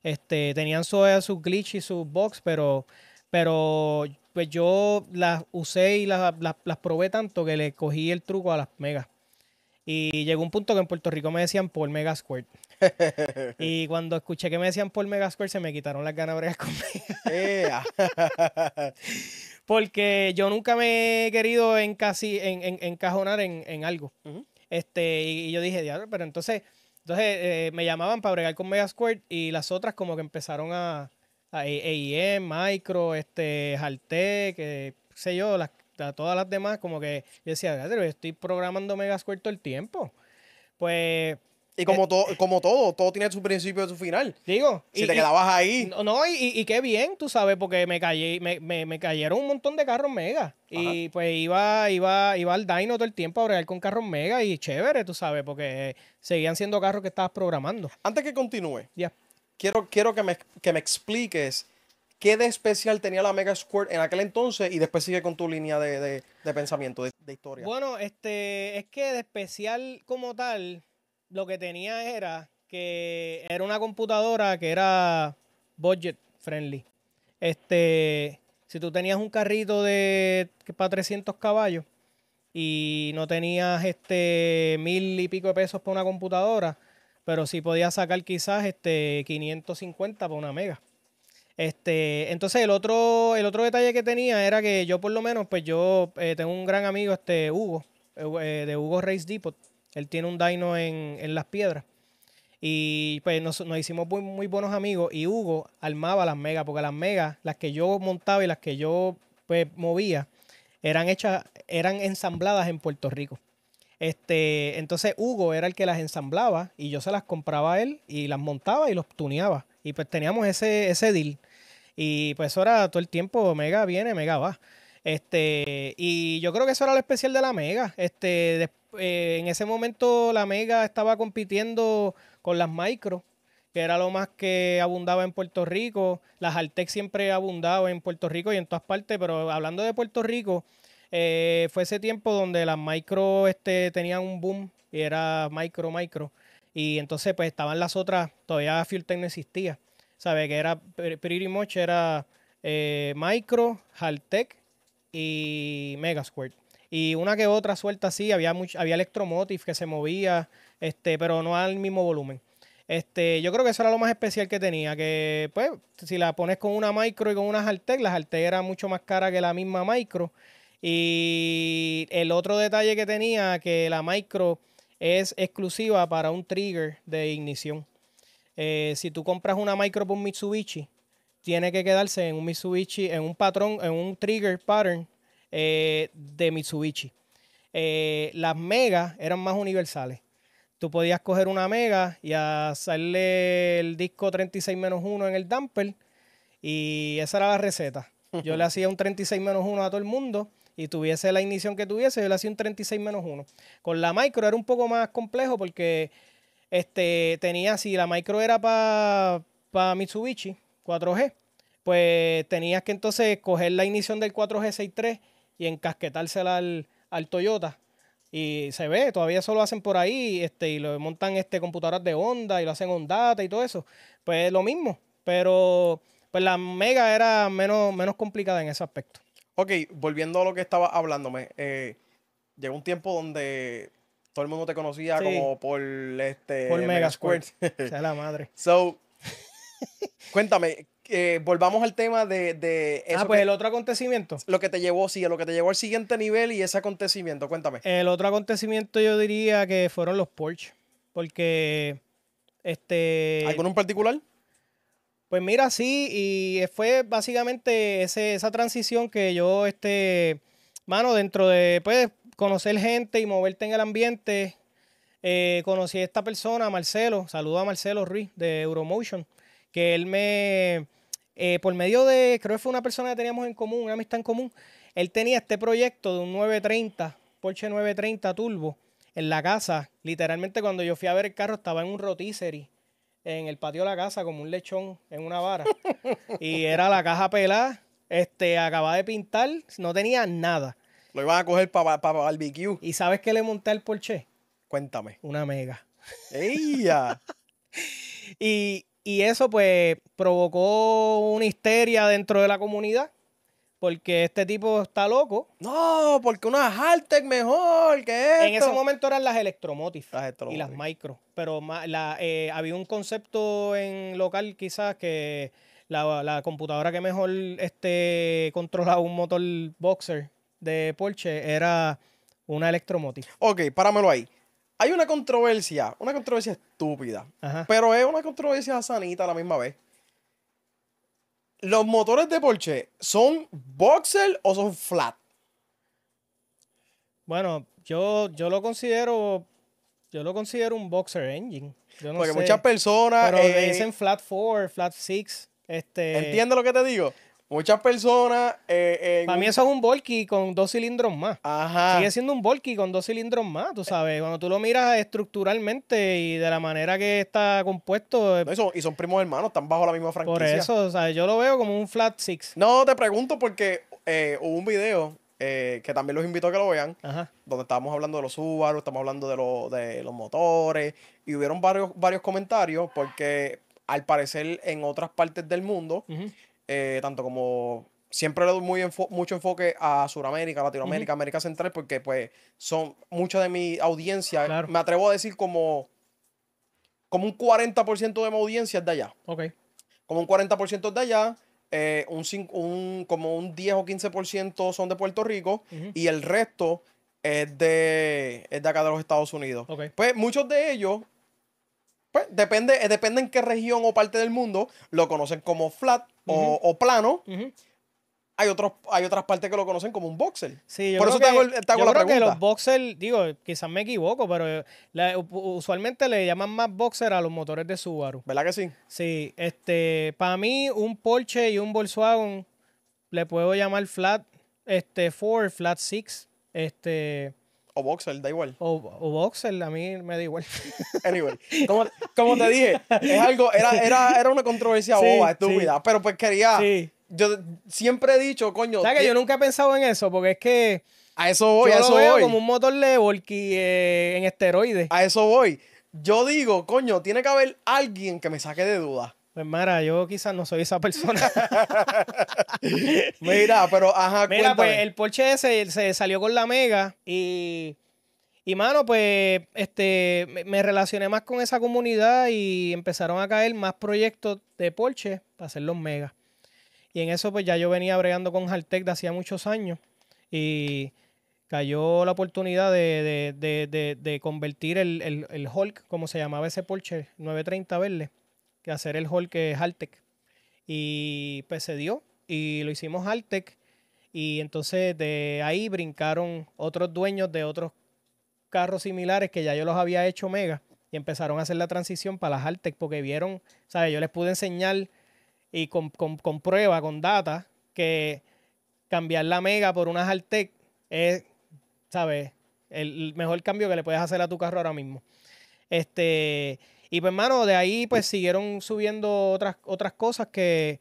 Este, tenían su, sus glitch y sus box, pero pero pues yo las usé y las, probé tanto que le cogí el truco a las megas. Y llegó un punto que en Puerto Rico me decían por Megasquirt. y cuando escuché que me decían por Megasquirt, se me quitaron las ganas bregar conmigo. Porque yo nunca me he querido en, encajonar en, algo. este, y, yo dije, diablo, pero entonces, entonces eh, me llamaban para bregar con Megasquirt y las otras como que empezaron a, AIM, e Micro, este, Haltec, que sé yo, todas las demás, como que yo decía, yo estoy programando Megas todo el tiempo. Pues. Y como, eh, todo, como todo, todo tiene su principio y su final. Digo. Si y, te quedabas ahí. No, y, qué bien, tú sabes, porque me, me, cayeron un montón de carros mega. Y pues iba, iba, iba al Dino todo el tiempo a bregar con carros mega y chévere, tú sabes, porque eh, seguían siendo carros que estabas programando. Antes que continúe. Ya quiero, quiero que, me, que me expliques qué de especial tenía la Mega Square en aquel entonces y después sigue con tu línea de, pensamiento, de, historia. Bueno, este, es que de especial como tal, lo que tenía era que era una computadora que era budget friendly. Este, si tú tenías un carrito de para 300 caballos y no tenías este mil y pico de pesos para una computadora, pero sí podía sacar quizás este 550 para una mega. Este, entonces el otro, el otro detalle que tenía era que yo por lo menos, pues yo eh, tengo un gran amigo, este Hugo, eh, de Hugo Race Depot. Él tiene un dyno en, en las piedras. Y pues nos, nos hicimos muy, buenos amigos. Y Hugo armaba las megas, porque las megas, las que yo montaba y las que yo pues, movía, eran hechas, eran ensambladas en Puerto Rico. Este, entonces Hugo era el que las ensamblaba y yo se las compraba él y las montaba y los tuneaba. Y pues teníamos ese, ese deal. Y pues ahora todo el tiempo Mega viene, Mega va. Este, y yo creo que eso era lo especial de la Mega. Este, eh, en ese momento la Mega estaba compitiendo con las Micro, que era lo más que abundaba en Puerto Rico. Las Altec siempre abundaban en Puerto Rico y en todas partes, pero hablando de Puerto Rico, eh, fue ese tiempo donde las micro este, tenían un boom y era micro, micro. Y entonces pues estaban las otras, todavía FuelTech no existía. sabes Que era pretty much era eh, micro, Haltech y Megasquirt. Y una que otra suelta así había, había Electromotive que se movía, este, pero no al mismo volumen. Este, yo creo que eso era lo más especial que tenía, que pues si la pones con una micro y con una Haltech, las Haltech era mucho más cara que la misma micro. Y el otro detalle que tenía, que la micro es exclusiva para un trigger de ignición. Eh, si tú compras una micro por Mitsubishi, tiene que quedarse en un Mitsubishi, en un patrón, en un trigger pattern eh, de Mitsubishi. Eh, las megas eran más universales. Tú podías coger una mega y hacerle el disco 36-1 en el damper y esa era la receta. Yo le hacía un 36-1 a todo el mundo y tuviese la ignición que tuviese, yo le hacía un 36 menos 1. Con la micro era un poco más complejo porque este, tenía, si la micro era para Mitsubishi 4G, pues tenías que entonces coger la ignición del 4G63 y encasquetársela al, Toyota. Y se ve, todavía eso lo hacen por ahí, este, y lo montan este, computadoras de onda y lo hacen on data y todo eso. Pues lo mismo, pero pues la Mega era menos, menos complicada en ese aspecto. Ok, volviendo a lo que estaba hablándome, eh, llegó un tiempo donde todo el mundo te conocía como por este por Mega o sea, la madre. So, cuéntame, eh, volvamos al tema de, de Ah, pues el otro acontecimiento. Lo que te llevó, sí, lo que te llevó al siguiente nivel y ese acontecimiento, cuéntame. El otro acontecimiento yo diría que fueron los Porsche, porque este ¿Alguno en particular? Pues mira, sí, y eh, fue básicamente esa transición que yo, este, mano, dentro de, pues, conocer gente y moverte en el ambiente, eh, conocí a esta persona, Marcelo, saludo a Marcelo Ruiz de Euromotion, que él me, eh, por medio de, creo que fue una persona que teníamos en común, una amistad en común, él tenía este proyecto de un 930, Porsche 930 Turbo, en la casa. Literalmente cuando yo fui a ver el carro estaba en un rotisserie en el patio de la casa como un lechón en una vara. y era la caja pelada, este, acababa de pintar, no tenía nada. Lo iban a coger para barbecue. ¿Y sabes qué le monté al Porsche? Cuéntame. Una mega. ¡Ella! y, y eso pues provocó una histeria dentro de la comunidad porque este tipo está loco. No, porque una Haltech mejor que esto. En ese momento eran las Electromotive, y las Micro. Pero eh, había un concepto en local quizás que la, computadora que mejor este, controlaba un motor boxer de Porsche era una Electromotive. Ok, páramelo ahí hay una controversia, una controversia estúpida, pero es una controversia sanita a la misma vez los motores de Porsche son boxer o son flat? Bueno, yo, yo lo considero yo lo considero un boxer engine. Porque muchas personas pero eh, dicen flat 4, flat 6. Este, ¿Entiendes lo que te digo? Muchas personas. Eh, Para mí eso es un Volky con dos cilindros más. Ajá. Sigue siendo un Volky con dos cilindros más, tú sabes. Cuando tú lo miras estructuralmente y de la manera que está compuesto. eso, eh, y son primos hermanos, están bajo la misma franquicia. Por eso, o sea, yo lo veo como un flat six. No, te pregunto porque eh, hubo un video que también los invito a que lo vean, donde estábamos hablando de los Subaru, estamos hablando de, los motores, y hubieron varios, varios comentarios porque al parecer en otras partes del mundo eh, tanto como siempre le doy muy mucho enfoque a Sudamérica, Latinoamérica, América Central, porque pues son muchas de mi audiencia, me atrevo a decir como, como un 40% de mi audiencia es de allá. Como un 40% es de allá, eh, un, un, como un 10 o 15% son de Puerto Rico y el resto es de, acá de los Estados Unidos. Pues muchos de ellos, pues depende, eh, depende en qué región o parte del mundo, lo conocen como flat o, plano. Hay, otros, hay otras partes que lo conocen como un boxer. Por eso tengo la creo pregunta. que los boxers, digo, quizás me equivoco, pero eh, usualmente le llaman más boxer a los motores de Subaru. ¿Verdad que sí? Sí, este, para mí un Porsche y un Volkswagen le puedo llamar flat, este, flat 6, este, o Boxer, da igual. O, Boxer, a mí me da igual. anyway, como, te dije, era, una controversia boba, estúpida, pero pues quería... Yo siempre he dicho, coño... ¿Sabes que yo nunca he pensado en eso? Porque es que... A eso voy, a eso lo veo como un motor level eh, en esteroides. A eso voy. Yo digo, coño, tiene que haber alguien que me saque de dudas. Pues Mara, yo quizás no soy esa persona. Mira, pero ajá, Mira, pues el Porsche ese se salió con la Mega y, mano, pues este, me- relacioné más con esa comunidad y empezaron a caer más proyectos de Porsche para hacer los Mega. Y en eso pues ya yo venía bregando con Haltech de hacía muchos años y cayó la oportunidad de, convertir el, el- el Hulk, como se llamaba ese Porsche 930 verde, que hacer el hall que es Y pues se dio y lo hicimos Altec. Y entonces de ahí brincaron otros dueños de otros carros similares que ya yo los había hecho Mega y empezaron a hacer la transición para las Altec porque vieron, ¿sabes? Yo les pude enseñar y con, con, prueba, con data, que cambiar la Mega por una Altec es, ¿sabes? El mejor cambio que le puedes hacer a tu carro ahora mismo. Este, y pues, hermano, de ahí pues siguieron subiendo otras, otras cosas que,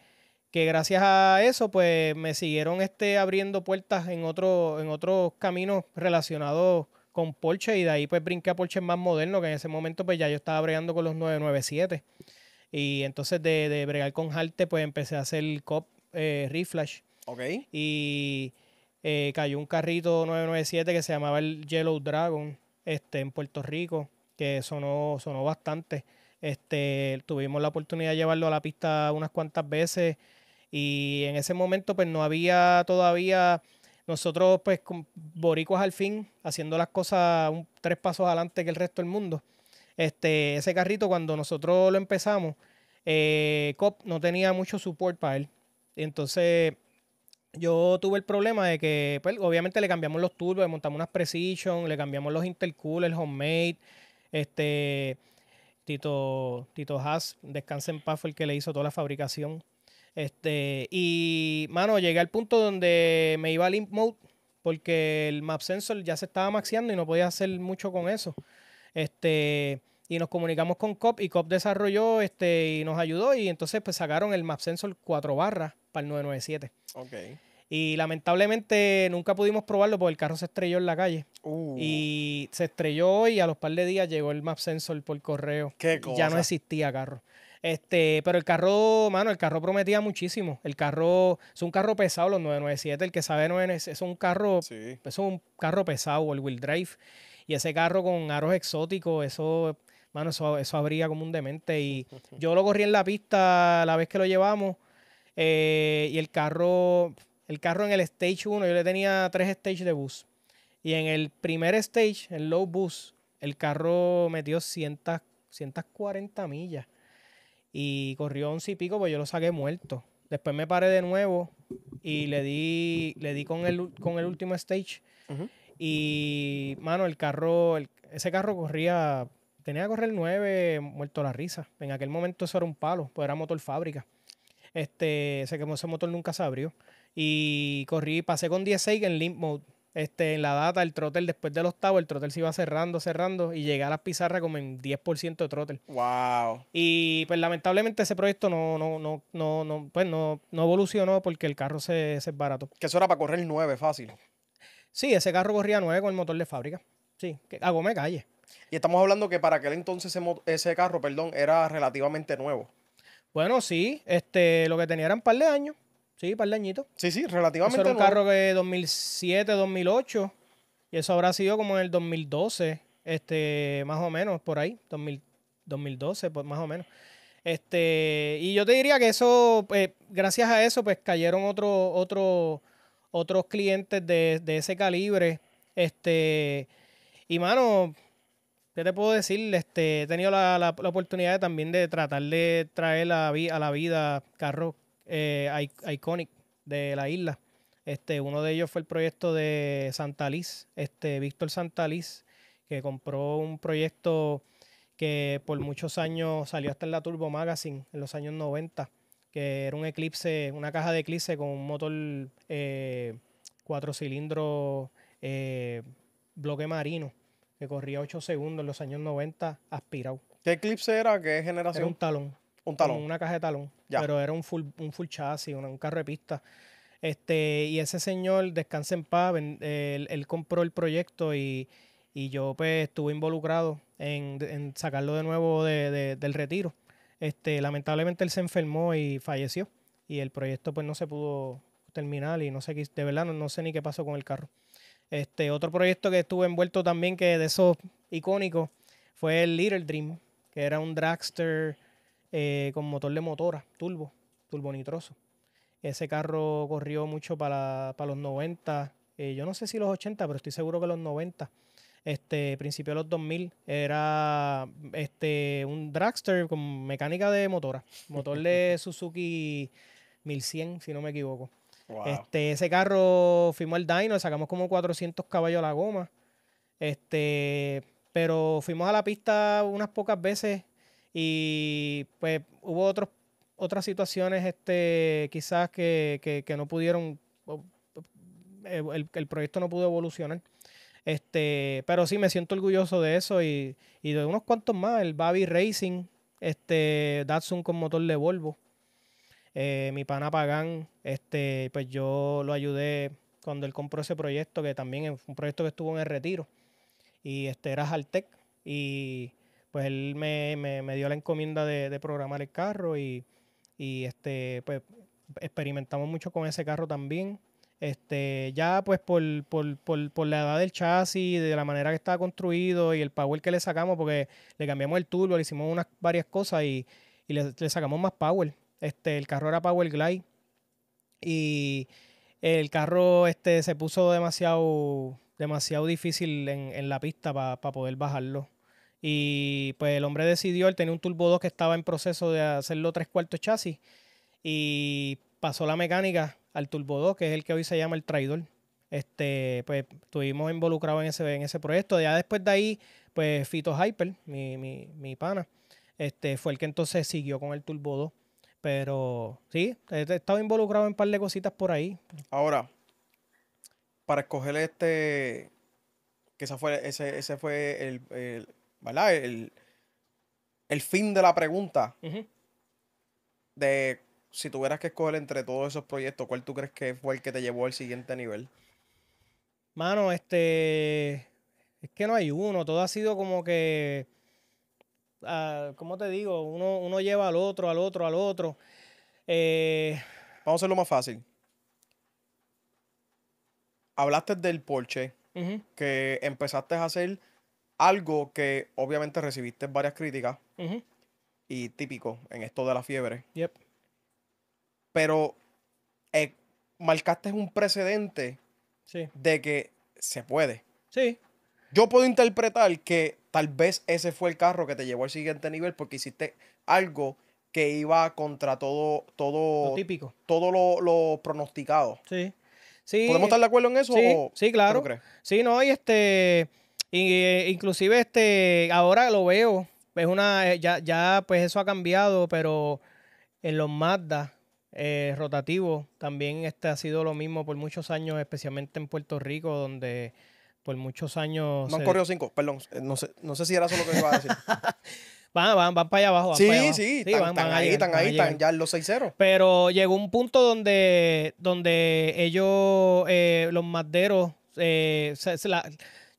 que gracias a eso pues me siguieron este, abriendo puertas en, otro, en otros caminos relacionados con Porsche y de ahí pues brinqué a Porsche más moderno, que en ese momento pues ya yo estaba bregando con los 997. Y entonces de, bregar con Halte pues empecé a hacer el COP eh, Reflash. Ok. Y eh, cayó un carrito 997 que se llamaba el Yellow Dragon este, en Puerto Rico que sonó, sonó bastante. Este, tuvimos la oportunidad de llevarlo a la pista unas cuantas veces y en ese momento pues no había todavía nosotros pues con boricuas al fin haciendo las cosas tres pasos adelante que el resto del mundo. Este, ese carrito cuando nosotros lo empezamos, eh, COP no tenía mucho support para él. Entonces yo tuve el problema de que pues obviamente le cambiamos los turbos, le montamos unas precision, le cambiamos los intercoolers, homemade este, Tito, Tito Haas, descanse en paz, fue el que le hizo toda la fabricación. Este, y, mano, llegué al punto donde me iba a Limp Mode porque el Map Sensor ya se estaba maxeando y no podía hacer mucho con eso. Este, y nos comunicamos con COP y COP desarrolló este, y nos ayudó y entonces pues sacaron el Map Sensor 4 barras para el 997. Ok. Y lamentablemente nunca pudimos probarlo porque el carro se estrelló en la calle. Uh. Y se estrelló y a los par de días llegó el map sensor por correo. Qué Ya no existía carro. Este, pero el carro, mano, el carro prometía muchísimo. El carro es un carro pesado, los 997, el que sabe no es un carro, es un carro pesado, el wheel drive. Y ese carro con aros exóticos, eso, mano, eso, abría como un demente. Y yo lo corrí en la pista la vez que lo llevamos. Eh, y el carro, el carro en el stage 1, yo le tenía tres stages de bus. Y en el primer stage, el low bus, el carro metió 100, 140 millas. Y corrió 11 y pico, pues yo lo saqué muerto. Después me paré de nuevo y le di, le di con, el, con el último stage. Y, mano, el carro, ese carro corría, tenía que correr 9, muerto la risa. En aquel momento eso era un palo, pues era motor fábrica. Este, ese, ese motor nunca se abrió y corrí, pasé con 16 en limp mode. Este, en la data, el trotel después del octavo, el trotter se iba cerrando, cerrando y llegué a las pizarras como en 10% de trotel Wow. Y pues lamentablemente ese proyecto no, no, no, pues no, no evolucionó porque el carro se, se barato. Que eso era para correr 9, fácil. Sí, ese carro corría 9 con el motor de fábrica. Sí, que hago me calle. Y estamos hablando que para aquel entonces ese, carro, perdón, era relativamente nuevo. Bueno, sí, este, lo que tenía era un par de años. Sí, par de añitos. Sí, sí, relativamente. Eso era un carro que 2007, 2008. Y eso habrá sido como en el 2012, este, más o menos, por ahí, 2000, 2012, pues, más o menos. Este, y yo te diría que eso, pues, gracias a eso, pues cayeron otro, otro, otros clientes de, ese calibre. Este, y mano, ¿qué te puedo decir? Este, he tenido la, oportunidad también de tratar de traer a, a la vida carros eh, iconic de la isla. Este, uno de ellos fue el proyecto de Santa este, Víctor Santa que compró un proyecto que por muchos años salió hasta en la Turbo Magazine en los años 90, que era un eclipse, una caja de eclipse con un motor eh, cuatro cilindros eh, bloque marino, que corría 8 segundos en los años 90 aspirado. ¿Qué eclipse era? ¿Qué generación? Era un talón. Un talón. una caja de talón. Pero era un full, un full chasis, un, carro de pista. Este, y ese señor, descansa en paz, él, compró el proyecto y, yo pues estuve involucrado en, sacarlo de nuevo del retiro. Este, lamentablemente él se enfermó y falleció. Y el proyecto pues no se pudo terminar y no sé de verdad no, sé ni qué pasó con el carro. Este, otro proyecto que estuve envuelto también, que de esos icónicos, fue el Little Dream, que era un dragster eh, con motor de motora, turbo, turbo nitroso. Ese carro corrió mucho para, los 90, eh, yo no sé si los 80, pero estoy seguro que los 90. Este, principio de los 2000 era este, un dragster con mecánica de motora, motor de Suzuki 1100, si no me equivoco. Este, ese carro fuimos al dyno, sacamos como 400 caballos a la goma. Este, pero fuimos a la pista unas pocas veces y pues hubo otros, otras situaciones este, quizás que, que, no pudieron, eh, el, el, proyecto no pudo evolucionar. Este, pero sí me siento orgulloso de eso y, y de unos cuantos más, el Babi Racing, este, Datsun con motor de Volvo. Eh, mi pana Pagán, este, pues yo lo ayudé cuando él compró ese proyecto, que también es un proyecto que estuvo en el retiro. Y este era Jaltec. Y pues él me, dio la encomienda de, programar el carro y, este, pues, experimentamos mucho con ese carro también. Este, ya pues por, la edad del chasis, de la manera que estaba construido y el power que le sacamos, porque le cambiamos el turbo, le hicimos unas varias cosas y, le, sacamos más power. Este, el carro era Power Glide y el carro este, se puso demasiado, demasiado difícil en, la pista para poder bajarlo. Y pues el hombre decidió, él tenía un Turbo 2 que estaba en proceso de hacerlo tres cuartos chasis. Y pasó la mecánica al Turbo 2, que es el que hoy se llama el Traidor. Este, pues estuvimos involucrados en ese, en ese proyecto. Ya después de ahí, pues Fito Hyper, mi, pana, este, fue el que entonces siguió con el Turbo 2. Pero sí, he estado involucrado en un par de cositas por ahí. Ahora, para escoger este, que ese fue, ese, fue el ¿verdad? El, fin de la pregunta de si tuvieras que escoger entre todos esos proyectos, ¿cuál tú crees que fue el que te llevó al siguiente nivel? Mano, este. Es que no hay uno. Todo ha sido como que. Ah, ¿Cómo te digo? Uno, uno, lleva al otro, al otro, al otro. Eh, Vamos a hacerlo más fácil. Hablaste del Porsche que empezaste a hacer algo que obviamente recibiste varias críticas y típico en esto de la fiebre. Yep. Pero eh, marcaste un precedente de que se puede. Sí. Yo puedo interpretar que tal vez ese fue el carro que te llevó al siguiente nivel porque hiciste algo que iba contra todo, todo, lo típico. Todo lo, pronosticado. Sí. ¿Podemos estar de acuerdo en eso? Sí, sí claro. Sí, no, y este eh, inclusive este, ahora lo veo, es una, eh, ya, ya pues eso ha cambiado, pero en los Mazda eh, rotativos también este ha sido lo mismo por muchos años, especialmente en Puerto Rico, donde por muchos años... No han corrido cinco, perdón, eh, no sé, no sé si era eso lo que iba a decir. Van, van, van para allá abajo. sí, sí, están, ahí, están ahí, están ya en los 6-0. Pero llegó un punto donde, donde ellos, eh, los maderos, eh, se la,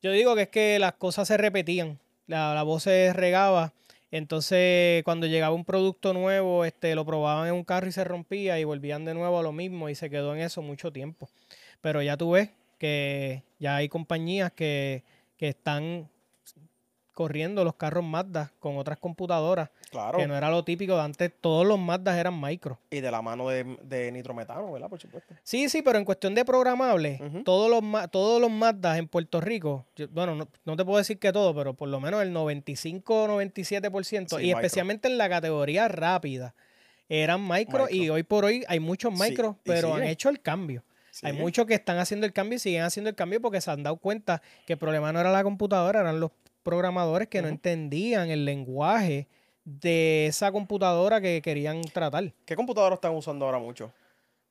yo digo que es que las cosas se repetían, la, voz se regaba. Entonces, cuando llegaba un producto nuevo, este, lo probaban en un carro y se rompía y volvían de nuevo a lo mismo y se quedó en eso mucho tiempo. Pero ya tú ves que ya hay compañías que, que están corriendo los carros Mazda con otras computadoras. Que no era lo típico. de Antes todos los Mazda eran micro. Y de la mano de, nitrometano, ¿verdad? Por supuesto. Sí, sí, pero en cuestión de programable, todos los todos los en Puerto Rico, bueno, no, te puedo decir que todo, pero por lo menos el 95 97%, y especialmente en la categoría rápida, eran micro, y hoy por hoy hay muchos micro, pero han hecho el cambio. Hay muchos que están haciendo el cambio y siguen haciendo el cambio porque se han dado cuenta que el problema no era la computadora, eran los, programadores que no entendían el lenguaje de esa computadora que querían tratar. ¿Qué computadora están usando ahora mucho?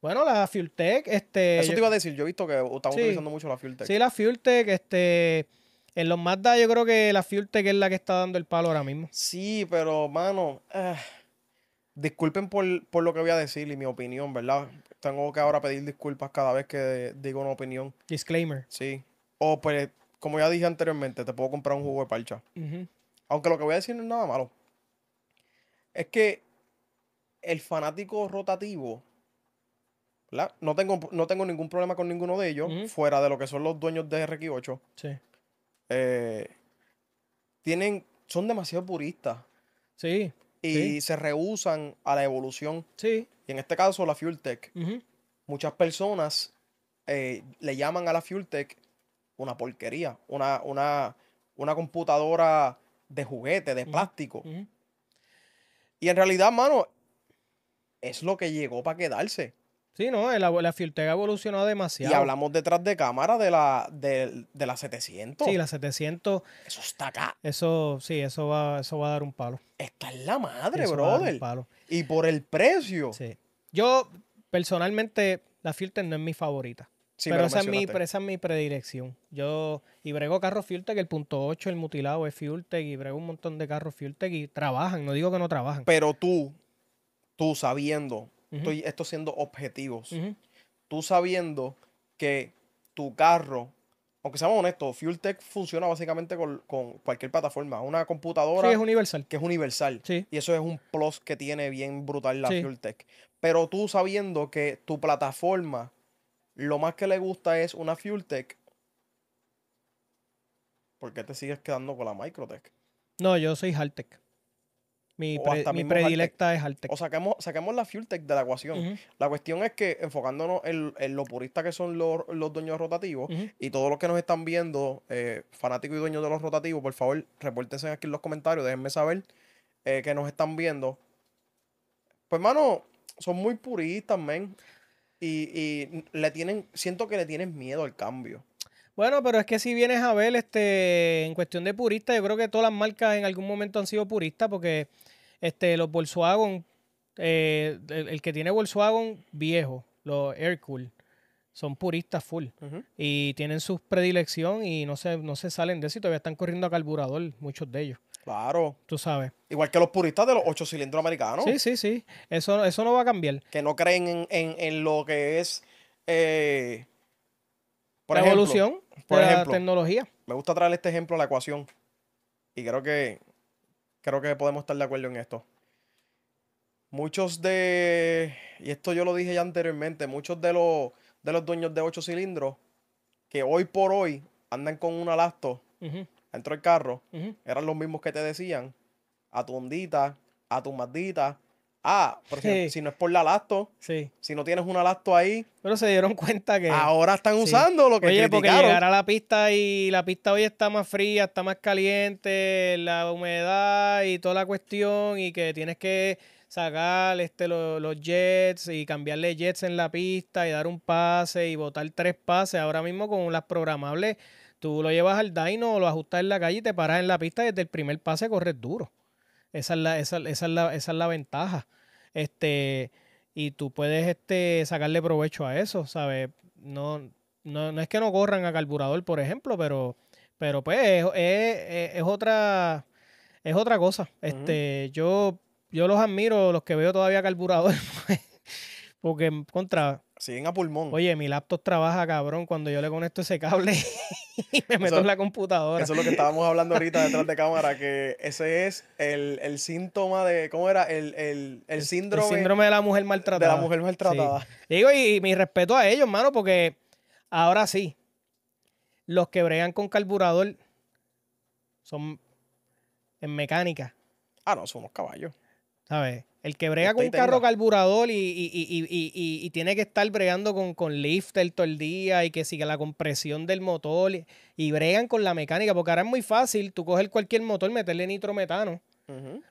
Bueno, la FuelTech, este... Eso te iba a decir, yo he visto que están utilizando mucho la FuelTech. Sí, la FuelTech, este... En los Mazda yo creo que la FuelTech es la que está dando el palo ahora mismo. Sí, pero, mano... Eh, disculpen por, por, lo que voy a decir y mi opinión, ¿verdad? Tengo que ahora pedir disculpas cada vez que digo una opinión. Disclaimer. Sí. O pues como ya dije anteriormente, te puedo comprar un jugo de parcha. Aunque lo que voy a decir no es nada malo. Es que el fanático rotativo, No tengo, no tengo ningún problema con ninguno de ellos, fuera de lo que son los dueños de rq 8 Sí. Eh, tienen, son demasiado puristas. Sí. Y se rehusan a la evolución. Sí. Y en este caso, la FuelTech... Muchas personas eh, le llaman a la Fuel Tech una porquería, una, una, una computadora de juguete, de plástico. Y en realidad, mano, es lo que llegó para quedarse. Sí, no, la, la ha evolucionó demasiado. Y hablamos detrás de cámara de la, de, la 700. Sí, la 700. Eso está acá. Eso, sí, eso va, eso va a dar un palo. Está en la madre, brother. Y por el precio. Yo, personalmente, la filter no es mi favorita pero, esa es, mi, mi predilección. Yo, y brego carros FuelTech, el punto 8, el mutilado es FuelTech, y brego un montón de carros FuelTech y trabajan, no digo que no trabajan. Pero tú, tú sabiendo, estoy, esto siendo objetivos, tú sabiendo que tu carro, aunque seamos honestos, FuelTech funciona básicamente con, cualquier plataforma, una computadora. Sí, es universal. Que es universal. Y eso es un plus que tiene bien brutal la FuelTech. Pero tú sabiendo que tu plataforma lo más que le gusta es una FuelTech. ¿Por qué te sigues quedando con la Microtech? No, yo soy Haltech. Mi, mi predilecta es Haltech. O saquemos, saquemos la FuelTech de la ecuación. La cuestión es que, enfocándonos en, lo purista que son los, los dueños rotativos, y todos los que nos están viendo, eh, fanáticos y dueños de los rotativos, por favor, repórtense aquí en los comentarios, déjenme saber eh, que nos están viendo. Pues, hermano, son muy puristas, men. Y, le tienen, siento que le tienen miedo al cambio. Bueno, pero es que si vienes a ver, este, en cuestión de purista, yo creo que todas las marcas en algún momento han sido puristas porque este, los Volkswagen, eh, el, que tiene Volkswagen viejo, los Aircool, son puristas full y tienen su predilección y no se, no se salen de eso y todavía están corriendo a carburador, muchos de ellos. Claro. Tú sabes. Igual que los puristas de los ocho cilindros americanos. Sí, sí, sí. Eso, eso no va a cambiar. Que no creen en, lo que es. Eh, por ejemplo, evolución por ejemplo, tecnología. Me gusta traer este ejemplo a la ecuación. Y creo que. Creo que podemos estar de acuerdo en esto. Muchos de. Y esto yo lo dije ya anteriormente. Muchos de los, de los dueños de ocho cilindros. Que hoy por hoy andan con un alasto entró el carro, eran los mismos que te decían, a tu ondita, a tu maldita, Ah, por si, no es por la lasto, si no tienes una lasto ahí. Pero se dieron cuenta que. Ahora están usando lo que Oye, porque llegar a la pista y la pista hoy está más fría, está más caliente, la humedad y toda la cuestión, y que tienes que sacar este, los jets y cambiarle jets en la pista y dar un pase y botar tres pases. Ahora mismo con las programables Tú lo llevas al dyno, lo ajustas en la calle y te paras en la pista desde el primer pase corres duro. Esa es la, esa, es la, ventaja. Este, y tú puedes este, sacarle provecho a eso, ¿sabes? No, no, es que no corran a carburador, por ejemplo, pero, pero pues es, otra es otra cosa. Este, yo, yo los admiro, los que veo todavía carburador, pues, porque en contra siguen a pulmón. Oye, mi laptop trabaja, cabrón, cuando yo le conecto ese cable y me meto en la computadora. Eso es lo que estábamos hablando ahorita detrás de cámara, que ese es el, síntoma de, ¿cómo era? El, síndrome. El síndrome de la mujer maltratada. De la mujer maltratada. Digo, y, mi respeto a ellos, hermano, porque ahora sí, los que bregan con carburador son en mecánica. Ah, no, somos caballos. A ver... El que brega con un carro carburador y, tiene que estar bregando con, con lifter todo el día y que siga la compresión del motor y, bregan con la mecánica, porque ahora es muy fácil tú coger cualquier motor, meterle nitrometano,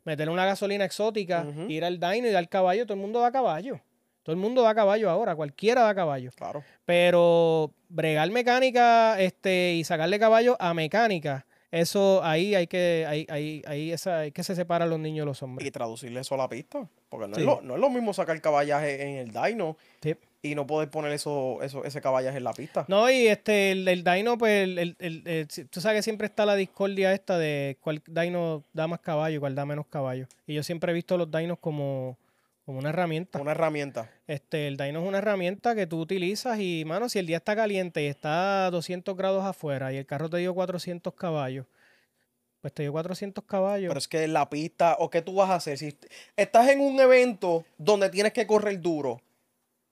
meterle una gasolina exótica, ir al dyno y dar caballo, todo el mundo da caballo. Todo el mundo da caballo ahora, cualquiera da caballo. Claro. Pero bregar mecánica este, y sacarle caballo a mecánica eso ahí hay que, ahí, ahí, esa, hay que se separan los niños de los hombres. Y traducirle eso a la pista. Porque no, es, lo, no es, lo, mismo sacar caballaje en el dino y no poder poner eso, eso, ese caballaje en la pista. No, y este, el, dino pues, el, el, eh, tú sabes que siempre está la discordia esta de cuál dino da más caballo y cuál da menos caballo. Y yo siempre he visto los dinos como como una herramienta. Una herramienta. Este, el dyno es una herramienta que tú utilizas y, mano, si el día está caliente y está a 200 grados afuera y el carro te dio 400 caballos, pues te dio 400 caballos. Pero es que la pista, o qué tú vas a hacer. Si estás en un evento donde tienes que correr duro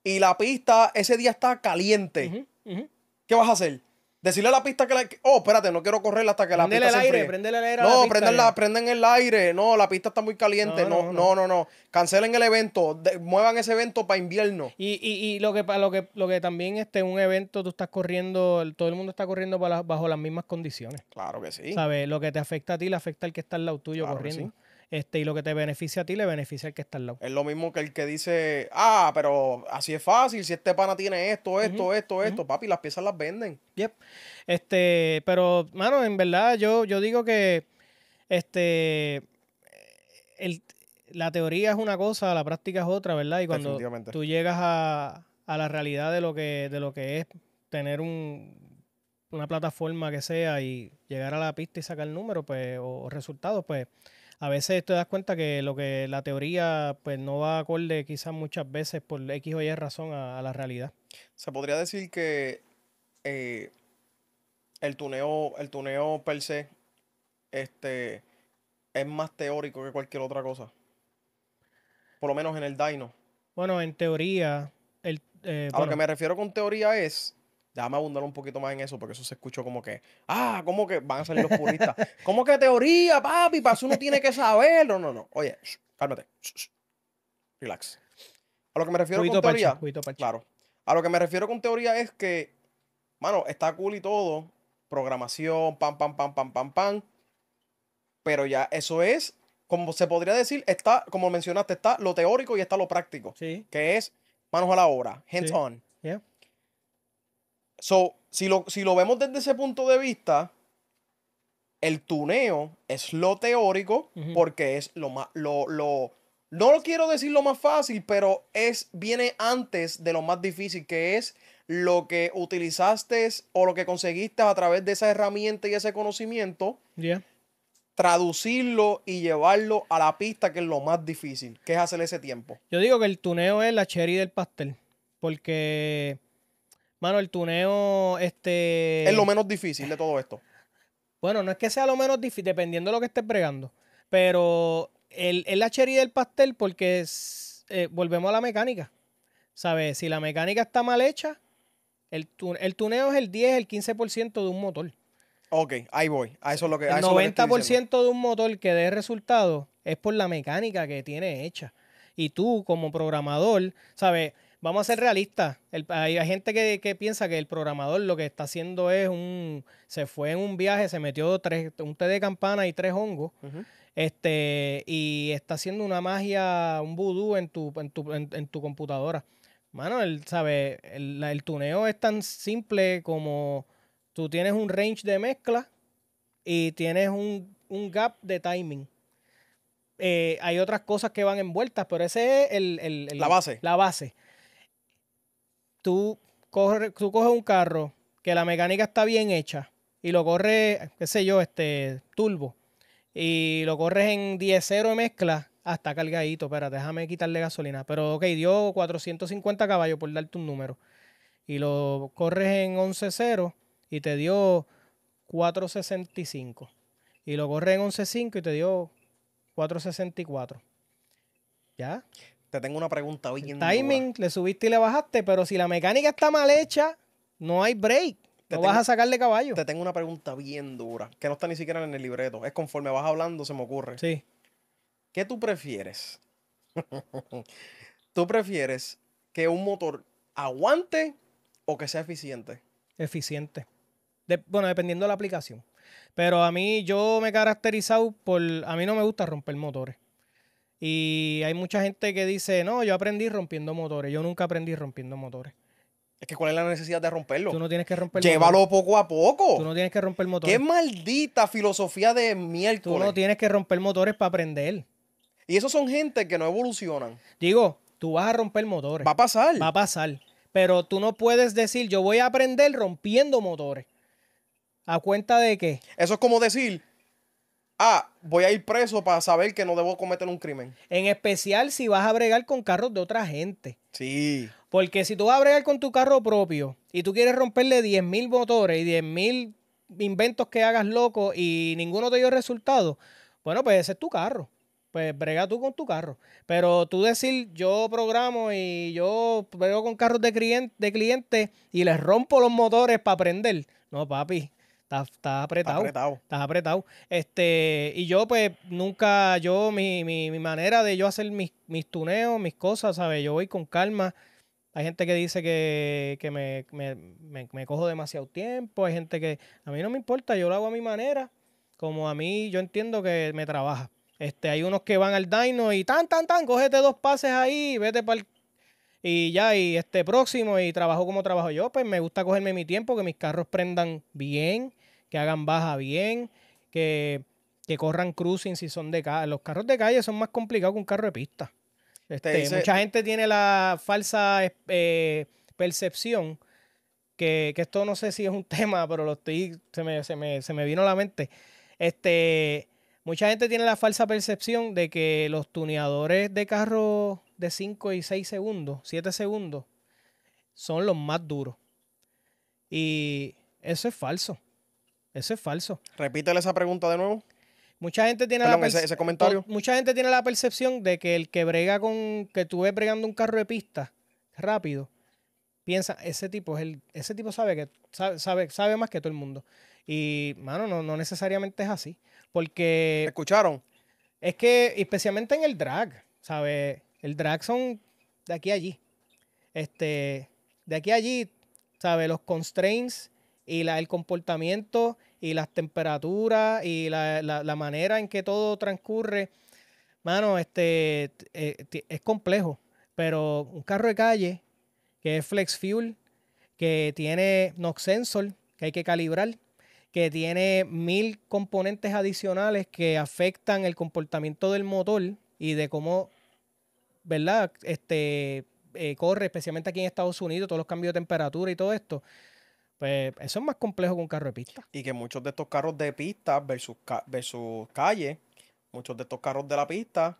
y la pista ese día está caliente, ¿qué vas a hacer? Decirle a la pista que la. Oh, espérate, no quiero correr hasta que la prendele el aire, prendele el aire. No, a la prenden el aire. No, la pista está muy caliente. No, no, no. no, Cancelen el evento. muevan ese evento para invierno. Y, y, y, lo que lo que lo que también este un evento tú estás corriendo, todo el mundo está corriendo bajo las mismas condiciones. Claro que sí. ¿Sabes? Lo que te afecta a ti le afecta al que está al lado tuyo corriendo. Este, y lo que te beneficia a ti le beneficia al que está al lado. Es lo mismo que el que dice, ah, pero así es fácil, si este pana tiene esto, esto, esto, esto, papi, las piezas las venden. Yep. Este, pero, mano, en verdad, yo, yo digo que este la teoría es una cosa, la práctica es otra, ¿verdad? Y cuando tú llegas a, la realidad de lo que, de lo que es tener un, una plataforma que sea y llegar a la pista y sacar número pues, o resultados, pues a veces te das cuenta que lo que la teoría pues no va acorde quizás muchas veces por X o Y razón a, la realidad. Se podría decir que eh, el tuneo, el tuneo per se, este es más teórico que cualquier otra cosa. Por lo menos en el Dino. Bueno, en teoría. El, eh, a lo que me refiero con teoría es Déjame abundar un poquito más en eso, porque eso se escuchó como que, ah, como que van a salir los puristas? ¿Cómo que teoría, papi? Para eso uno tiene que saberlo. No, no, no. Oye, cálmate. Relax. A lo que me refiero con teoría. claro. A lo que me refiero con teoría es que, mano, está cool y todo. Programación, pam, pam, pam, pam, pam, pam. Pero ya eso es, como se podría decir, está, como mencionaste, está lo teórico y está lo práctico. Sí. Que es manos a la obra, hands on. So, si lo, si lo vemos desde ese punto de vista, el tuneo es lo teórico porque es lo más, lo, lo, no lo quiero decir lo más fácil, pero es, viene antes de lo más difícil, que es lo que utilizaste o lo que conseguiste a través de esa herramienta y ese conocimiento, traducirlo y llevarlo a la pista, que es lo más difícil, que es hacer ese tiempo. Yo digo que el tuneo es la cherry del pastel, porque Mano, el tuneo, este... Es lo menos difícil de todo esto. Bueno, no es que sea lo menos difícil, dependiendo de lo que estés bregando. Pero es la chería del pastel porque eh, volvemos a la mecánica. ¿Sabes? Si la mecánica está mal hecha, el, tuneo es el 10, el 15% de un motor. Ok, ahí voy. A eso lo que. el 90% de un motor que dé resultado es por la mecánica que tiene hecha. Y tú, como programador, ¿sabes? vamos a ser realistas. hay, gente que, piensa que el programador lo que está haciendo es un. Se fue en un viaje, se metió tres, un té de campana y tres hongos. Este, y está haciendo una magia, un vudú en tu, en tu, en, tu computadora. Mano, él sabe, el, el, tuneo es tan simple como tú tienes un range de mezcla y tienes un, gap de timing. Eh, hay otras cosas que van envueltas, pero ese es el, el, la base. La base tú, tú coges un carro que la mecánica está bien hecha y lo corres, qué sé yo, este turbo, y lo corres en 10-0 mezcla, hasta ah, cargadito, espera, déjame quitarle gasolina. Pero ok, dio 450 caballos por darte un número. Y lo corres en 11-0 y te dio 465. Y lo corres en 11-5 y te dio 464. ¿Ya? te tengo una pregunta bien dura. timing, le subiste y le bajaste, pero si la mecánica está mal hecha, no hay break. Te vas a sacarle caballo. Te tengo una pregunta bien dura, que no está ni siquiera en el libreto. Es conforme vas hablando, se me ocurre. Sí. ¿Qué tú prefieres? ¿Tú prefieres que un motor aguante o que sea eficiente? Eficiente. bueno, dependiendo de la aplicación. Pero a mí, yo me he caracterizado por. A mí no me gusta romper motores. Y hay mucha gente que dice, no, yo aprendí rompiendo motores. Yo nunca aprendí rompiendo motores. Es que ¿cuál es la necesidad de romperlo? Tú no tienes que romper Llévalo poco a poco. Tú no tienes que romper motores. Qué maldita filosofía de miércoles. Tú no tienes que romper motores para aprender. Y esos son gente que no evolucionan. Digo, tú vas a romper motores. Va a pasar. Va a pasar. Pero tú no puedes decir, yo voy a aprender rompiendo motores. ¿A cuenta de qué? Eso es como decir, ah, voy a ir preso para saber que no debo cometer un crimen. En especial si vas a bregar con carros de otra gente. Sí. Porque si tú vas a bregar con tu carro propio y tú quieres romperle 10.000 motores y 10.000 inventos que hagas loco y ninguno te dio resultado, bueno, pues ese es tu carro. Pues brega tú con tu carro. Pero tú decir, yo programo y yo brego con carros de clientes de cliente y les rompo los motores para aprender. No, papi, Estás, apretado. Está apretado. Estás apretado. Este, y yo, pues, nunca, yo, mi, mi, manera de yo hacer mis, mis tuneos, mis cosas, ¿sabes? Yo voy con calma. Hay gente que dice que, me, cojo demasiado tiempo. Hay gente que. A mí no me importa, yo lo hago a mi manera. Como a mí, yo entiendo que me trabaja. Este, hay unos que van al dino y tan, tan, tan, cógete dos pases ahí, vete para y ya, y este próximo, y trabajo como trabajo yo, pues me gusta cogerme mi tiempo, que mis carros prendan bien, que hagan baja bien, que, corran cruising si son de calle. Los carros de calle son más complicados que un carro de pista. Este, mucha gente tiene la falsa eh, percepción que, esto no sé si es un tema, pero se me, vino a la mente. Este, mucha gente tiene la falsa percepción de que los tuneadores de carros de 5 y 6 segundos, 7 segundos, son los más duros. Y eso es falso. Eso es falso. Repítele esa pregunta de nuevo. Mucha gente tiene la comentario. Mucha gente tiene la percepción de que el que brega con que tú ves bregando un carro de pista rápido piensa ese tipo es el ese tipo sabe que sabe, sabe, más que todo el mundo y mano no necesariamente es así porque ¿Te escucharon es que especialmente en el drag sabe el drag son de aquí a allí este de aquí a allí sabe los constraints y la, el comportamiento y las temperaturas y la, manera en que todo transcurre, mano, este, eh, es complejo. Pero un carro de calle que es flex fuel, que tiene NOx sensor, que hay que calibrar, que tiene mil componentes adicionales que afectan el comportamiento del motor y de cómo, ¿verdad? Este, eh, corre, especialmente aquí en Estados Unidos, todos los cambios de temperatura y todo esto. Pues eso es más complejo que un carro de pista. Y que muchos de estos carros de pista versus, versus calle, muchos de estos carros de la pista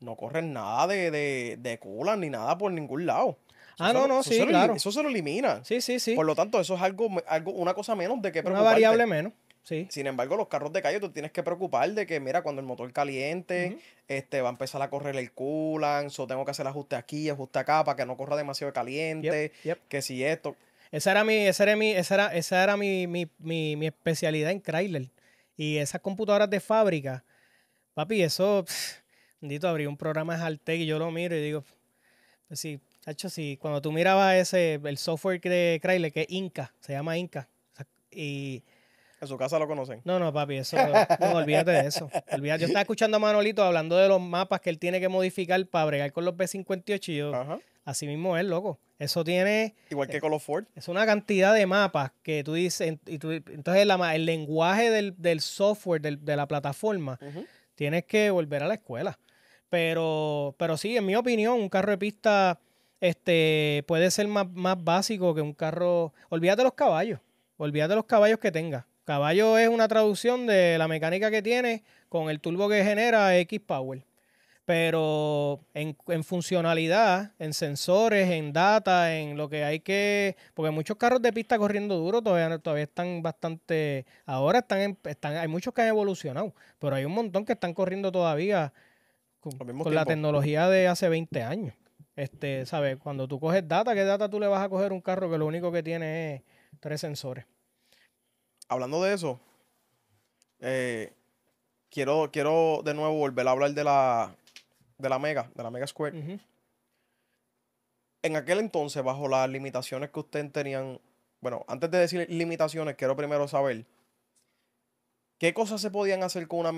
no corren nada de, de, de coolant ni nada por ningún lado. ah, no, no, sí, claro. Eso se lo elimina. Sí, sí, sí. Por lo tanto, eso es algo, algo una cosa menos de que preocuparte. Una variable menos. Sí. Sin embargo, los carros de calle tú tienes que preocupar de que, mira, cuando el motor caliente, este va a empezar a correr el coolant, o tengo que hacer el ajuste aquí, ajuste acá para que no corra demasiado caliente, que si esto. Esa era mi, esa era mi, esa era, esa era mi, mi, mi, especialidad en Chrysler. Y esas computadoras de fábrica, papi, eso, bendito, abrí un programa de Altec y yo lo miro y digo, pues sí, hecho cuando tú mirabas ese, el software de Chrysler, que es Inca, se llama Inca, y... En su casa lo conocen. No, no, papi, eso, olvídate de eso. Yo estaba escuchando a Manolito hablando de los mapas que él tiene que modificar para bregar con los B58 y yo... Así mismo es, loco. Eso tiene. Igual que eh, Call of Ford. Es una cantidad de mapas que tú dices. entonces, el lenguaje del, software, de la plataforma, tienes que volver a la escuela. Pero, pero sí, en mi opinión, un carro de pista este, puede ser más, básico que un carro. Olvídate los caballos. Olvídate los caballos que tenga. Caballo es una traducción de la mecánica que tiene con el turbo que genera X Power pero en, funcionalidad, en sensores, en data, en lo que hay que... Porque muchos carros de pista corriendo duro todavía, todavía están bastante... Ahora están, están hay muchos que han evolucionado, pero hay un montón que están corriendo todavía con, la tecnología de hace 20 años. Este, ¿sabes? Cuando tú coges data, ¿qué data tú le vas a coger a un carro que lo único que tiene es tres sensores? Hablando de eso, eh, quiero, quiero de nuevo volver a hablar de la, de la Mega, de la Mega Square. En aquel entonces, bajo las limitaciones que ustedes tenían, bueno, antes de decir limitaciones, quiero primero saber qué cosas se podían hacer con una,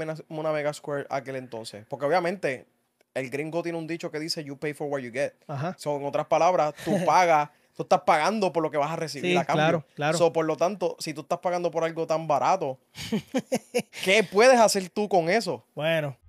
Mega Square aquel entonces. Porque obviamente el gringo tiene un dicho que dice, you pay for what you get. Ajá. So, en otras palabras, tú pagas. tú estás pagando por lo que vas a recibir sí, Claro, claro. por lo tanto, si tú estás pagando por algo tan barato, ¿qué puedes hacer tú con eso? Bueno.